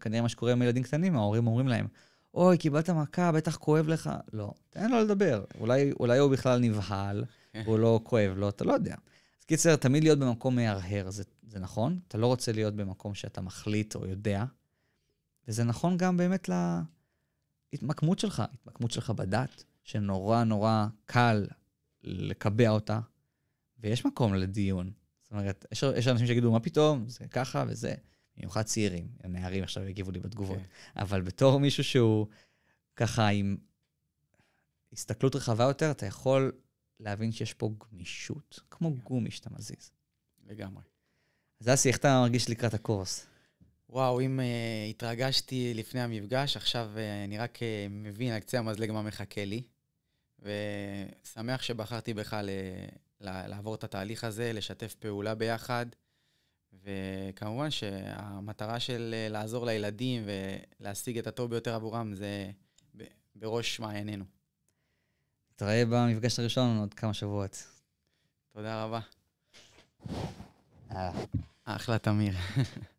Speaker 1: כנראה מה שקורה עם ילדים קטנים, ההורים אומרים להם, אוי, קיבלת מכה, בטח כואב לך. לא, תן לו לדבר. אולי, אולי הוא בכלל נבהל, והוא כן. לא כואב לו, לא, אתה לא יודע. קיצר, תמיד להיות במקום מהרהר, זה, זה נכון. אתה לא רוצה להיות במקום שאתה מחליט או יודע, וזה נכון גם באמת להתמקמות שלך, התמקמות שלך בדת, שנורא נורא קל לקבע אותה, ויש מקום לדיון. זאת אומרת, יש, יש אנשים שיגידו, מה פתאום, זה ככה וזה. במיוחד צעירים, הנערים עכשיו יגיבו לי בתגובות. Okay. כן. אבל בתור מישהו שהוא ככה עם הסתכלות רחבה יותר, אתה יכול להבין שיש פה גמישות, כמו כן. גומי שאתה מזיז. לגמרי. אז אסי, איך אתה מרגיש לקראת הקורס?
Speaker 2: וואו, אם uh, התרגשתי לפני המפגש, עכשיו uh, אני רק uh, מבין על קצה המזלג מה מחכה לי, ושמח שבחרתי בך ל, ל, לעבור את התהליך הזה, לשתף פעולה ביחד, וכמובן שהמטרה של uh, לעזור לילדים ולהשיג את הטוב ביותר עבורם זה ב, בראש מעיינינו.
Speaker 1: נתראה במפגש הראשון עוד כמה שבועות. תודה רבה. אחלה תמיר.